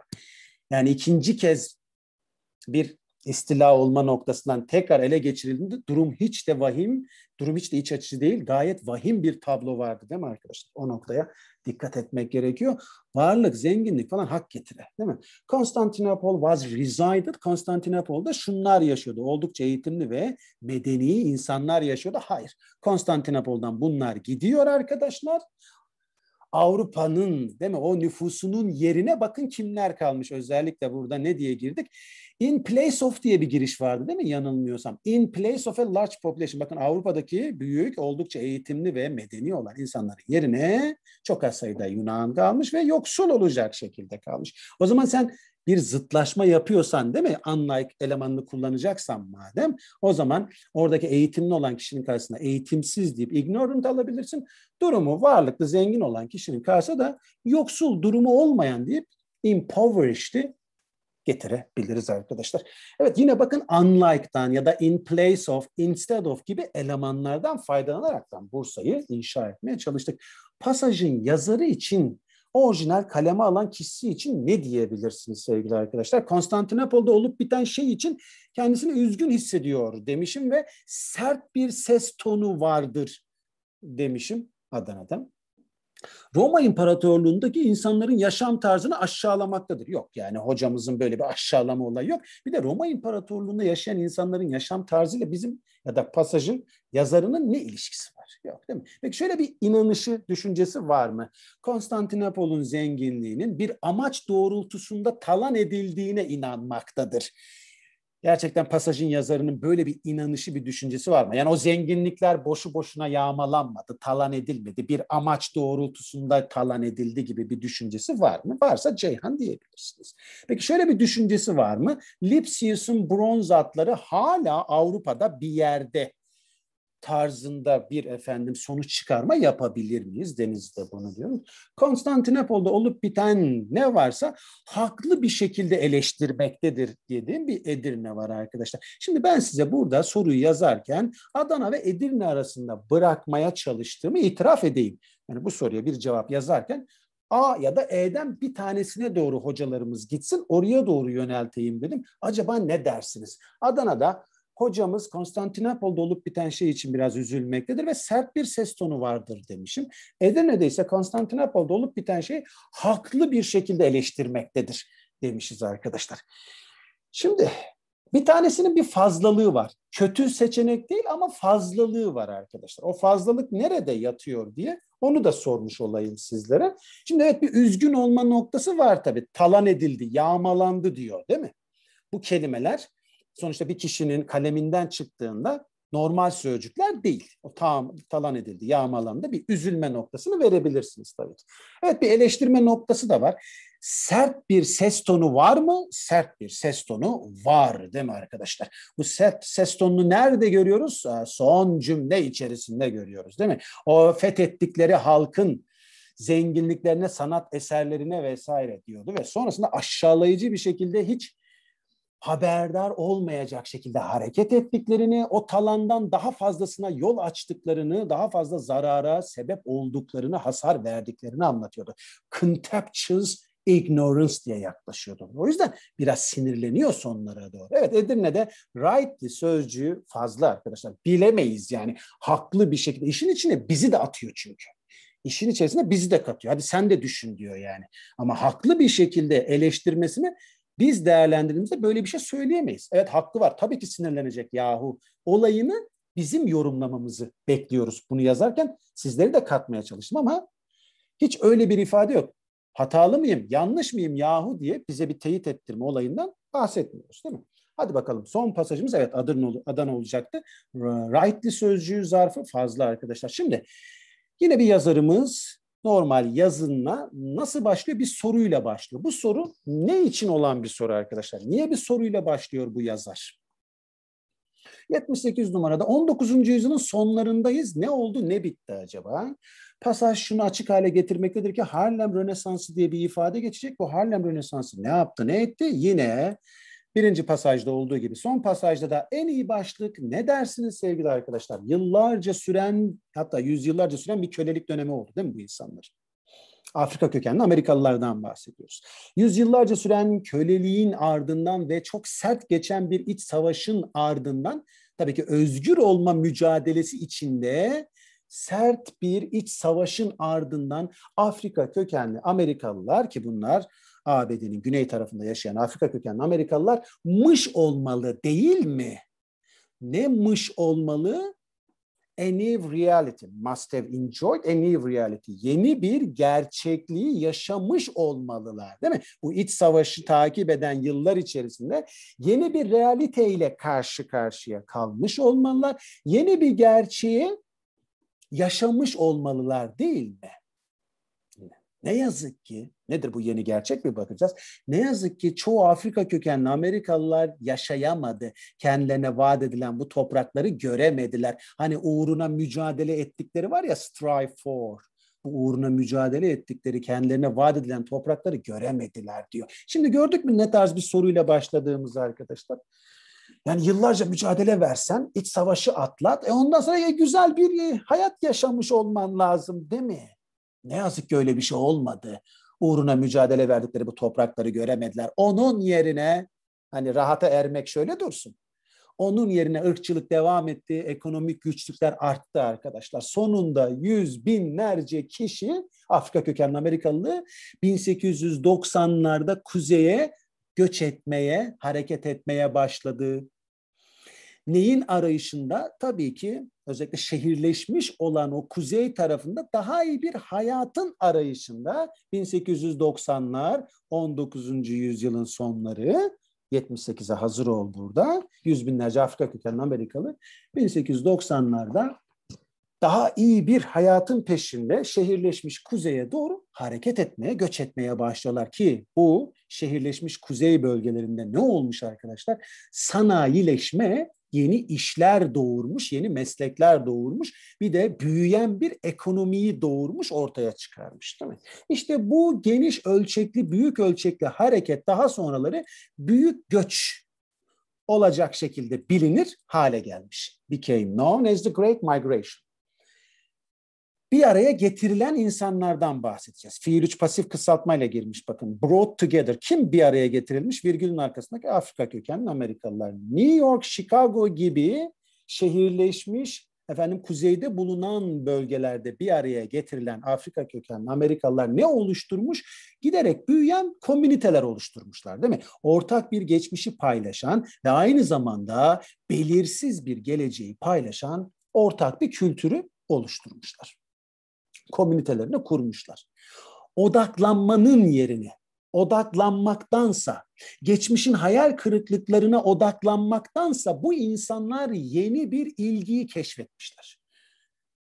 Yani ikinci kez bir istila olma noktasından tekrar ele geçirildiğinde durum hiç de vahim, durum hiç de iç açıcı değil, gayet vahim bir tablo vardı değil mi arkadaşlar? O noktaya dikkat etmek gerekiyor. Varlık, zenginlik falan hak getire değil mi? Konstantinopol was resided. Konstantinopol'da şunlar yaşıyordu. Oldukça eğitimli ve medeni insanlar yaşıyordu. Hayır. Konstantinopol'dan bunlar gidiyor arkadaşlar. Avrupa'nın değil mi o nüfusunun yerine bakın kimler kalmış özellikle burada ne diye girdik. In place of diye bir giriş vardı değil mi yanılmıyorsam. In place of a large population bakın Avrupa'daki büyük oldukça eğitimli ve medeni olan insanların yerine çok az sayıda Yunan kalmış ve yoksul olacak şekilde kalmış. O zaman sen bir zıtlaşma yapıyorsan değil mi? Unlike elemanını kullanacaksan madem o zaman oradaki eğitimli olan kişinin karşısında eğitimsiz deyip ignorant alabilirsin. Durumu varlıklı zengin olan kişinin karşısında da yoksul durumu olmayan deyip impoverished'i getirebiliriz arkadaşlar. Evet yine bakın unlike'dan ya da in place of, instead of gibi elemanlardan faydalanaraktan Bursa'yı inşa etmeye çalıştık. Pasajın yazarı için orijinal kaleme alan kişisi için ne diyebilirsiniz sevgili arkadaşlar? Konstantinopol'da olup biten şey için kendisini üzgün hissediyor demişim ve sert bir ses tonu vardır demişim Adana'da. Roma İmparatorluğu'ndaki insanların yaşam tarzını aşağılamaktadır. Yok yani hocamızın böyle bir aşağılama olayı yok. Bir de Roma İmparatorluğu'nda yaşayan insanların yaşam tarzıyla bizim ya da pasajın yazarının ne ilişkisi Yok değil mi? Peki şöyle bir inanışı, düşüncesi var mı? Konstantinopol'un zenginliğinin bir amaç doğrultusunda talan edildiğine inanmaktadır. Gerçekten pasajın yazarının böyle bir inanışı, bir düşüncesi var mı? Yani o zenginlikler boşu boşuna yağmalanmadı, talan edilmedi. Bir amaç doğrultusunda talan edildi gibi bir düşüncesi var mı? Varsa Ceyhan diyebilirsiniz. Peki şöyle bir düşüncesi var mı? Lipsius'un bronz atları hala Avrupa'da bir yerde tarzında bir efendim sonuç çıkarma yapabilir miyiz? Deniz'de bunu diyorum Konstantinopol'da olup biten ne varsa haklı bir şekilde eleştirmektedir dediğim bir Edirne var arkadaşlar. Şimdi ben size burada soruyu yazarken Adana ve Edirne arasında bırakmaya çalıştığımı itiraf edeyim. Yani bu soruya bir cevap yazarken A ya da E'den bir tanesine doğru hocalarımız gitsin oraya doğru yönelteyim dedim. Acaba ne dersiniz? Adana'da hocamız Konstantinopol'da olup biten şey için biraz üzülmektedir ve sert bir ses tonu vardır demişim. Edirne'de ise Konstantinopol'da olup biten şey haklı bir şekilde eleştirmektedir demişiz arkadaşlar. Şimdi bir tanesinin bir fazlalığı var. Kötü seçenek değil ama fazlalığı var arkadaşlar. O fazlalık nerede yatıyor diye onu da sormuş olayım sizlere. Şimdi evet bir üzgün olma noktası var tabii. Talan edildi, yağmalandı diyor değil mi? Bu kelimeler sonuçta bir kişinin kaleminden çıktığında normal sözcükler değil. O tam talan edildi, yağmalandı. Bir üzülme noktasını verebilirsiniz tabii ki. Evet bir eleştirme noktası da var. Sert bir ses tonu var mı? Sert bir ses tonu var değil mi arkadaşlar? Bu sert ses tonunu nerede görüyoruz? Son cümle içerisinde görüyoruz değil mi? O fethettikleri halkın zenginliklerine, sanat eserlerine vesaire diyordu ve sonrasında aşağılayıcı bir şekilde hiç haberdar olmayacak şekilde hareket ettiklerini, o talandan daha fazlasına yol açtıklarını, daha fazla zarara sebep olduklarını, hasar verdiklerini anlatıyordu. Contemptuous ignorance diye yaklaşıyordu. O yüzden biraz sinirleniyor sonlara doğru. Evet Edirne'de rightly sözcüğü fazla arkadaşlar. Bilemeyiz yani haklı bir şekilde. işin içine bizi de atıyor çünkü. İşin içerisinde bizi de katıyor. Hadi sen de düşün diyor yani. Ama haklı bir şekilde eleştirmesini biz değerlendirdiğimizde böyle bir şey söyleyemeyiz. Evet hakkı var. Tabii ki sinirlenecek yahu. Olayını bizim yorumlamamızı bekliyoruz. Bunu yazarken sizleri de katmaya çalıştım ama hiç öyle bir ifade yok. Hatalı mıyım, yanlış mıyım yahu diye bize bir teyit ettirme olayından bahsetmiyoruz değil mi? Hadi bakalım son pasajımız evet Adana, olacaktı. Rightly sözcüğü zarfı fazla arkadaşlar. Şimdi yine bir yazarımız normal yazınla nasıl başlıyor? Bir soruyla başlıyor. Bu soru ne için olan bir soru arkadaşlar? Niye bir soruyla başlıyor bu yazar? 78 numarada 19. yüzyılın sonlarındayız. Ne oldu ne bitti acaba? Pasaj şunu açık hale getirmektedir ki Harlem Rönesansı diye bir ifade geçecek. Bu Harlem Rönesansı ne yaptı ne etti? Yine Birinci pasajda olduğu gibi son pasajda da en iyi başlık ne dersiniz sevgili arkadaşlar? Yıllarca süren hatta yüzyıllarca süren bir kölelik dönemi oldu değil mi bu insanlar? Afrika kökenli Amerikalılardan bahsediyoruz. Yüzyıllarca süren köleliğin ardından ve çok sert geçen bir iç savaşın ardından tabii ki özgür olma mücadelesi içinde sert bir iç savaşın ardından Afrika kökenli Amerikalılar ki bunlar ABD'nin güney tarafında yaşayan Afrika kökenli Amerikalılar mış olmalı değil mi? Ne mış olmalı? A new reality, must have enjoyed a new reality. Yeni bir gerçekliği yaşamış olmalılar değil mi? Bu iç savaşı takip eden yıllar içerisinde yeni bir realiteyle karşı karşıya kalmış olmalılar. Yeni bir gerçeği yaşamış olmalılar değil mi? Ne yazık ki Nedir bu yeni gerçek mi bakacağız. Ne yazık ki çoğu Afrika kökenli Amerikalılar yaşayamadı. Kendilerine vaat edilen bu toprakları göremediler. Hani uğruna mücadele ettikleri var ya strive for bu uğruna mücadele ettikleri, kendilerine vaat edilen toprakları göremediler diyor. Şimdi gördük mü ne tarz bir soruyla başladığımız arkadaşlar? Yani yıllarca mücadele versen, iç savaşı atlat, e ondan sonra güzel bir e, hayat yaşamış olman lazım değil mi? Ne yazık ki öyle bir şey olmadı uğruna mücadele verdikleri bu toprakları göremediler. Onun yerine hani rahata ermek şöyle dursun. Onun yerine ırkçılık devam etti, ekonomik güçlükler arttı arkadaşlar. Sonunda yüz binlerce kişi Afrika kökenli Amerikalı 1890'larda kuzeye göç etmeye, hareket etmeye başladı. Neyin arayışında? Tabii ki özellikle şehirleşmiş olan o kuzey tarafında daha iyi bir hayatın arayışında 1890'lar 19. yüzyılın sonları 78'e hazır ol burada. Yüz binlerce Afrika kökenli Amerikalı 1890'larda daha iyi bir hayatın peşinde şehirleşmiş kuzeye doğru hareket etmeye, göç etmeye başlıyorlar ki bu şehirleşmiş kuzey bölgelerinde ne olmuş arkadaşlar? Sanayileşme yeni işler doğurmuş, yeni meslekler doğurmuş. Bir de büyüyen bir ekonomiyi doğurmuş, ortaya çıkarmış değil mi? İşte bu geniş ölçekli, büyük ölçekli hareket daha sonraları büyük göç olacak şekilde bilinir hale gelmiş. Became known as the Great Migration bir araya getirilen insanlardan bahsedeceğiz. Fiil 3 pasif kısaltmayla girmiş bakın. Brought together. Kim bir araya getirilmiş? Virgülün arkasındaki Afrika kökenli Amerikalılar. New York, Chicago gibi şehirleşmiş efendim kuzeyde bulunan bölgelerde bir araya getirilen Afrika kökenli Amerikalılar ne oluşturmuş? Giderek büyüyen komüniteler oluşturmuşlar değil mi? Ortak bir geçmişi paylaşan ve aynı zamanda belirsiz bir geleceği paylaşan ortak bir kültürü oluşturmuşlar komünitelerini kurmuşlar. Odaklanmanın yerini, odaklanmaktansa, geçmişin hayal kırıklıklarına odaklanmaktansa bu insanlar yeni bir ilgiyi keşfetmişler.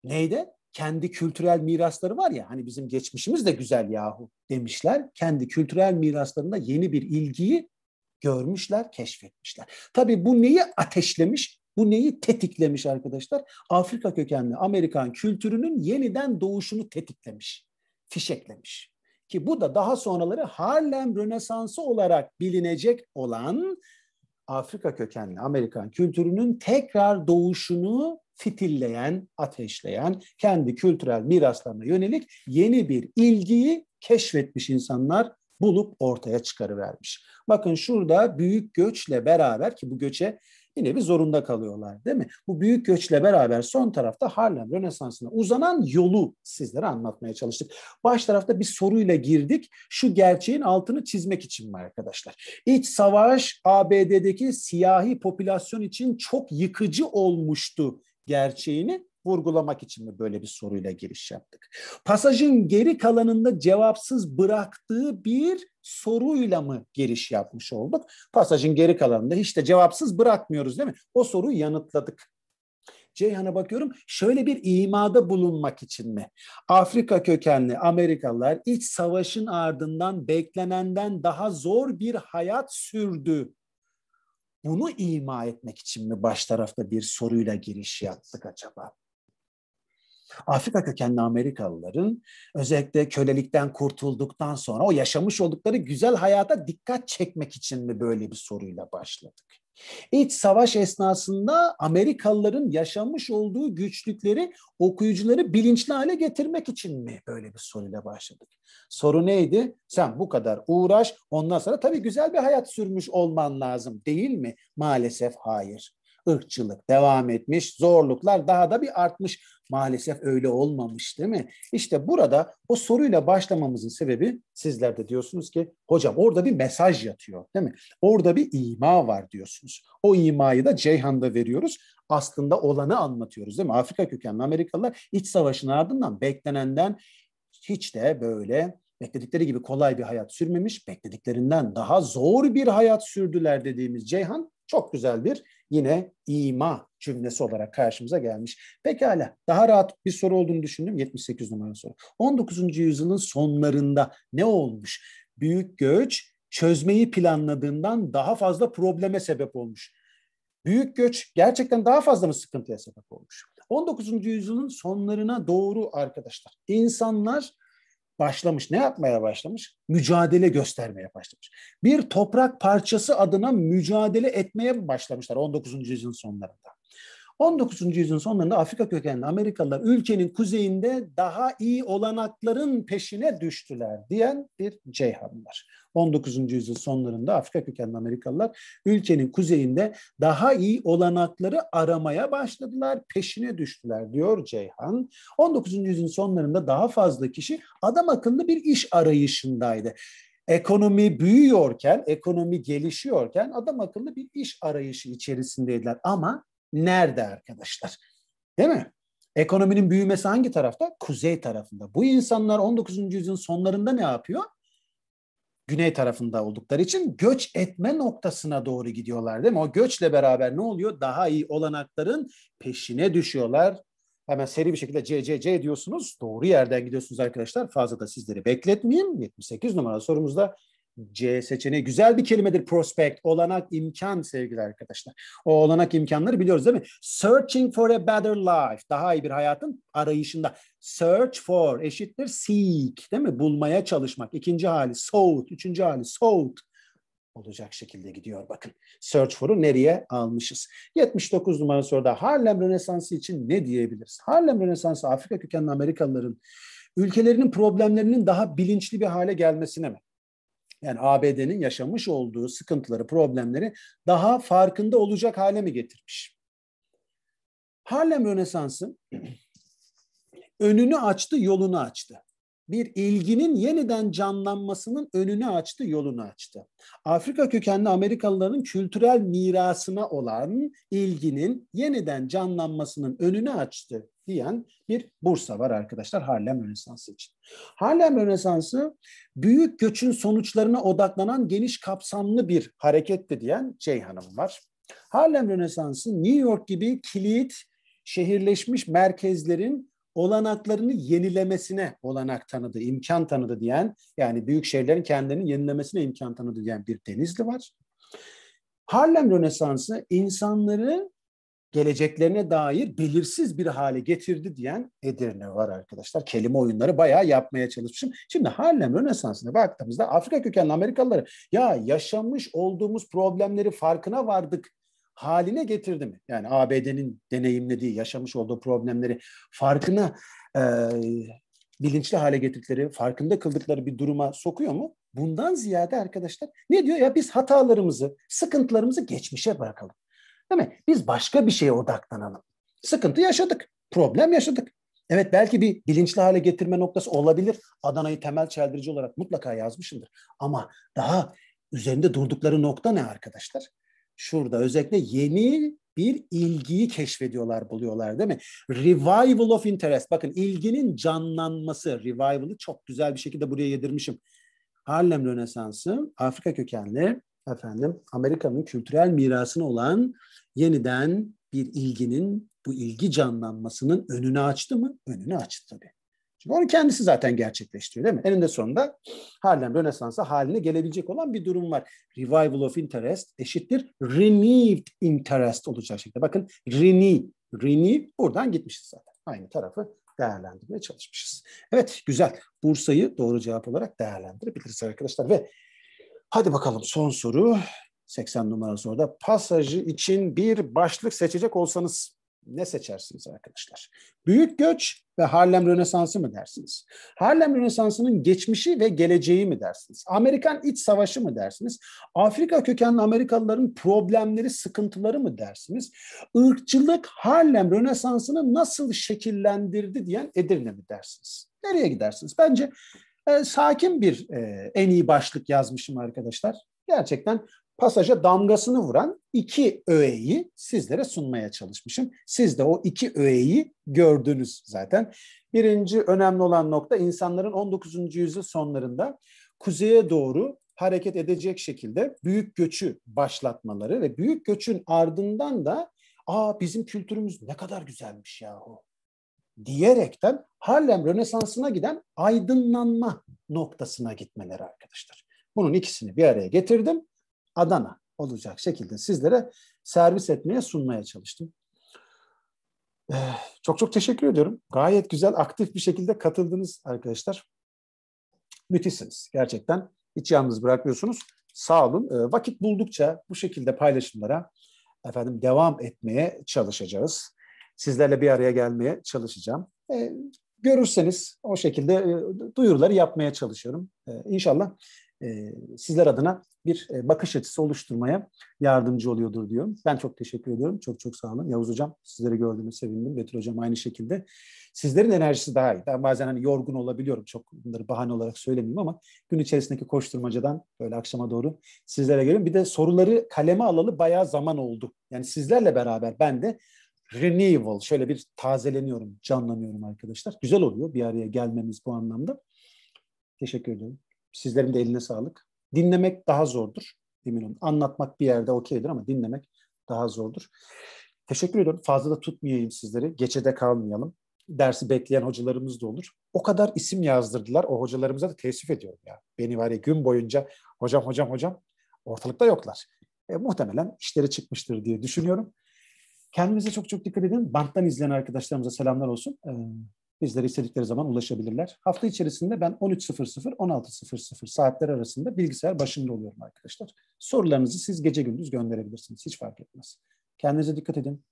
Neydi? Kendi kültürel mirasları var ya hani bizim geçmişimiz de güzel yahu demişler. Kendi kültürel miraslarında yeni bir ilgiyi görmüşler, keşfetmişler. Tabii bu neyi ateşlemiş? Bu neyi tetiklemiş arkadaşlar? Afrika kökenli Amerikan kültürünün yeniden doğuşunu tetiklemiş, fişeklemiş. Ki bu da daha sonraları Harlem Rönesansı olarak bilinecek olan Afrika kökenli Amerikan kültürünün tekrar doğuşunu fitilleyen, ateşleyen, kendi kültürel miraslarına yönelik yeni bir ilgiyi keşfetmiş insanlar bulup ortaya çıkarıvermiş. Bakın şurada büyük göçle beraber ki bu göçe bir nevi zorunda kalıyorlar değil mi? Bu büyük göçle beraber son tarafta Harlem Rönesansı'na uzanan yolu sizlere anlatmaya çalıştık. Baş tarafta bir soruyla girdik. Şu gerçeğin altını çizmek için mi arkadaşlar? İç savaş ABD'deki siyahi popülasyon için çok yıkıcı olmuştu gerçeğini vurgulamak için mi böyle bir soruyla giriş yaptık? Pasajın geri kalanında cevapsız bıraktığı bir soruyla mı giriş yapmış olduk? Pasajın geri kalanında hiç de cevapsız bırakmıyoruz değil mi? O soruyu yanıtladık. Ceyhan'a bakıyorum şöyle bir imada bulunmak için mi? Afrika kökenli Amerikalılar iç savaşın ardından beklenenden daha zor bir hayat sürdü bunu ima etmek için mi baş tarafta bir soruyla giriş yaptık acaba? Afrika kökenli Amerikalıların özellikle kölelikten kurtulduktan sonra o yaşamış oldukları güzel hayata dikkat çekmek için mi böyle bir soruyla başladık? İç savaş esnasında Amerikalıların yaşamış olduğu güçlükleri okuyucuları bilinçli hale getirmek için mi böyle bir soruyla başladık? Soru neydi? Sen bu kadar uğraş ondan sonra tabii güzel bir hayat sürmüş olman lazım değil mi? Maalesef hayır ırkçılık devam etmiş, zorluklar daha da bir artmış. Maalesef öyle olmamış değil mi? İşte burada o soruyla başlamamızın sebebi sizler de diyorsunuz ki hocam orada bir mesaj yatıyor değil mi? Orada bir ima var diyorsunuz. O imayı da Ceyhan'da veriyoruz. Aslında olanı anlatıyoruz değil mi? Afrika kökenli Amerikalılar iç savaşın ardından beklenenden hiç de böyle bekledikleri gibi kolay bir hayat sürmemiş, beklediklerinden daha zor bir hayat sürdüler dediğimiz Ceyhan çok güzel bir yine ima cümlesi olarak karşımıza gelmiş. Pekala daha rahat bir soru olduğunu düşündüm 78 numara soru. 19. yüzyılın sonlarında ne olmuş? Büyük göç çözmeyi planladığından daha fazla probleme sebep olmuş. Büyük göç gerçekten daha fazla mı sıkıntıya sebep olmuş? 19. yüzyılın sonlarına doğru arkadaşlar insanlar başlamış. Ne yapmaya başlamış? Mücadele göstermeye başlamış. Bir toprak parçası adına mücadele etmeye başlamışlar 19. yüzyılın sonlarında. 19. yüzyılın sonlarında Afrika kökenli Amerikalılar ülkenin kuzeyinde daha iyi olanakların peşine düştüler diyen bir Ceyhan var. 19. yüzyıl sonlarında Afrika kökenli Amerikalılar ülkenin kuzeyinde daha iyi olanakları aramaya başladılar, peşine düştüler diyor Ceyhan. 19. yüzyılın sonlarında daha fazla kişi adam akıllı bir iş arayışındaydı ekonomi büyüyorken, ekonomi gelişiyorken adam akıllı bir iş arayışı içerisindeydiler. Ama nerede arkadaşlar? Değil mi? Ekonominin büyümesi hangi tarafta? Kuzey tarafında. Bu insanlar 19. yüzyılın sonlarında ne yapıyor? Güney tarafında oldukları için göç etme noktasına doğru gidiyorlar değil mi? O göçle beraber ne oluyor? Daha iyi olanakların peşine düşüyorlar. Hemen seri bir şekilde CCC diyorsunuz. Doğru yerden gidiyorsunuz arkadaşlar. Fazla da sizleri bekletmeyeyim. 78 numaralı sorumuzda C seçeneği güzel bir kelimedir prospect. Olanak, imkan sevgili arkadaşlar. O olanak imkanları biliyoruz değil mi? Searching for a better life. Daha iyi bir hayatın arayışında. Search for eşittir seek değil mi? Bulmaya çalışmak. İkinci hali sought. Üçüncü hali sought olacak şekilde gidiyor bakın. Search for'u nereye almışız? 79 numara soruda Harlem Rönesansı için ne diyebiliriz? Harlem Rönesansı Afrika kökenli Amerikalıların ülkelerinin problemlerinin daha bilinçli bir hale gelmesine mi? Yani ABD'nin yaşamış olduğu sıkıntıları, problemleri daha farkında olacak hale mi getirmiş? Harlem Rönesans'ın önünü açtı, yolunu açtı. Bir ilginin yeniden canlanmasının önünü açtı, yolunu açtı. Afrika kökenli Amerikalıların kültürel mirasına olan ilginin yeniden canlanmasının önünü açtı, diyen bir Bursa var arkadaşlar Harlem Rönesansı için. Harlem Rönesansı büyük göçün sonuçlarına odaklanan geniş kapsamlı bir hareketti diyen Cey Hanım var. Harlem Rönesansı New York gibi kilit şehirleşmiş merkezlerin olanaklarını yenilemesine olanak tanıdı, imkan tanıdı diyen yani büyük şehirlerin kendilerini yenilemesine imkan tanıdı diyen bir Denizli var. Harlem Rönesansı insanları geleceklerine dair belirsiz bir hale getirdi diyen Edirne var arkadaşlar. Kelime oyunları bayağı yapmaya çalışmışım. Şimdi Harlem Rönesansı'na baktığımızda Afrika kökenli Amerikalıları ya yaşamış olduğumuz problemleri farkına vardık haline getirdi mi? Yani ABD'nin deneyimlediği, yaşamış olduğu problemleri farkına e, bilinçli hale getirdikleri, farkında kıldıkları bir duruma sokuyor mu? Bundan ziyade arkadaşlar ne diyor ya biz hatalarımızı, sıkıntılarımızı geçmişe bırakalım. Değil mi? Biz başka bir şeye odaklanalım. Sıkıntı yaşadık. Problem yaşadık. Evet belki bir bilinçli hale getirme noktası olabilir. Adana'yı temel çeldirici olarak mutlaka yazmışımdır. Ama daha üzerinde durdukları nokta ne arkadaşlar? Şurada özellikle yeni bir ilgiyi keşfediyorlar, buluyorlar değil mi? Revival of interest. Bakın ilginin canlanması. Revival'ı çok güzel bir şekilde buraya yedirmişim. Harlem Rönesansı Afrika kökenli efendim Amerika'nın kültürel mirasına olan yeniden bir ilginin bu ilgi canlanmasının önünü açtı mı? Önünü açtı tabii. Çünkü onu kendisi zaten gerçekleştiriyor değil mi? Eninde sonunda halen Rönesans'a haline gelebilecek olan bir durum var. Revival of interest eşittir renewed interest olacak şekilde. Bakın renew, renew buradan gitmişiz zaten. Aynı tarafı değerlendirmeye çalışmışız. Evet güzel. Bursa'yı doğru cevap olarak değerlendirebiliriz arkadaşlar ve Hadi bakalım son soru. 80 numara soruda pasajı için bir başlık seçecek olsanız ne seçersiniz arkadaşlar? Büyük göç ve Harlem Rönesansı mı dersiniz? Harlem Rönesansı'nın geçmişi ve geleceği mi dersiniz? Amerikan iç savaşı mı dersiniz? Afrika kökenli Amerikalıların problemleri, sıkıntıları mı dersiniz? Irkçılık Harlem Rönesansı'nı nasıl şekillendirdi diyen Edirne mi dersiniz? Nereye gidersiniz? Bence e, sakin bir e, en iyi başlık yazmışım arkadaşlar. Gerçekten pasaja damgasını vuran iki öğeyi sizlere sunmaya çalışmışım. Siz de o iki öğeyi gördünüz zaten. Birinci önemli olan nokta insanların 19. yüzyıl sonlarında kuzeye doğru hareket edecek şekilde büyük göçü başlatmaları ve büyük göçün ardından da aa bizim kültürümüz ne kadar güzelmiş yahu diyerekten Harlem Rönesansı'na giden aydınlanma noktasına gitmeleri arkadaşlar. Bunun ikisini bir araya getirdim. Adana olacak şekilde sizlere servis etmeye sunmaya çalıştım. Eh, çok çok teşekkür ediyorum. Gayet güzel, aktif bir şekilde katıldınız arkadaşlar. Müthişsiniz. Gerçekten hiç yalnız bırakmıyorsunuz. Sağ olun. Eh, vakit buldukça bu şekilde paylaşımlara efendim devam etmeye çalışacağız sizlerle bir araya gelmeye çalışacağım. E, görürseniz o şekilde e, duyuruları yapmaya çalışıyorum. E, inşallah e, sizler adına bir e, bakış açısı oluşturmaya yardımcı oluyordur diyorum. Ben çok teşekkür ediyorum. Çok çok sağ olun. Yavuz Hocam sizleri gördüğüme sevindim. Betül Hocam aynı şekilde. Sizlerin enerjisi daha iyi. Ben bazen hani yorgun olabiliyorum. Çok bunları bahane olarak söylemeyeyim ama gün içerisindeki koşturmacadan böyle akşama doğru sizlere geliyorum. Bir de soruları kaleme alalı bayağı zaman oldu. Yani sizlerle beraber ben de renewal şöyle bir tazeleniyorum, canlanıyorum arkadaşlar. Güzel oluyor bir araya gelmemiz bu anlamda. Teşekkür ederim. Sizlerin de eline sağlık. Dinlemek daha zordur. Emin olun. Anlatmak bir yerde okeydir ama dinlemek daha zordur. Teşekkür ediyorum. Fazla da tutmayayım sizleri. Geçede kalmayalım. Dersi bekleyen hocalarımız da olur. O kadar isim yazdırdılar. O hocalarımıza da teessüf ediyorum ya. Beni var ya gün boyunca hocam hocam hocam ortalıkta yoklar. E, muhtemelen işleri çıkmıştır diye düşünüyorum. Kendinize çok çok dikkat edin. Banttan izleyen arkadaşlarımıza selamlar olsun. Ee, bizlere istedikleri zaman ulaşabilirler. Hafta içerisinde ben 13.00-16.00 saatler arasında bilgisayar başında oluyorum arkadaşlar. Sorularınızı siz gece gündüz gönderebilirsiniz. Hiç fark etmez. Kendinize dikkat edin.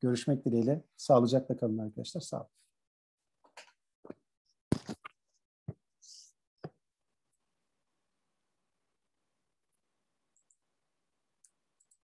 Görüşmek dileğiyle. Sağlıcakla kalın arkadaşlar. Sağ olun.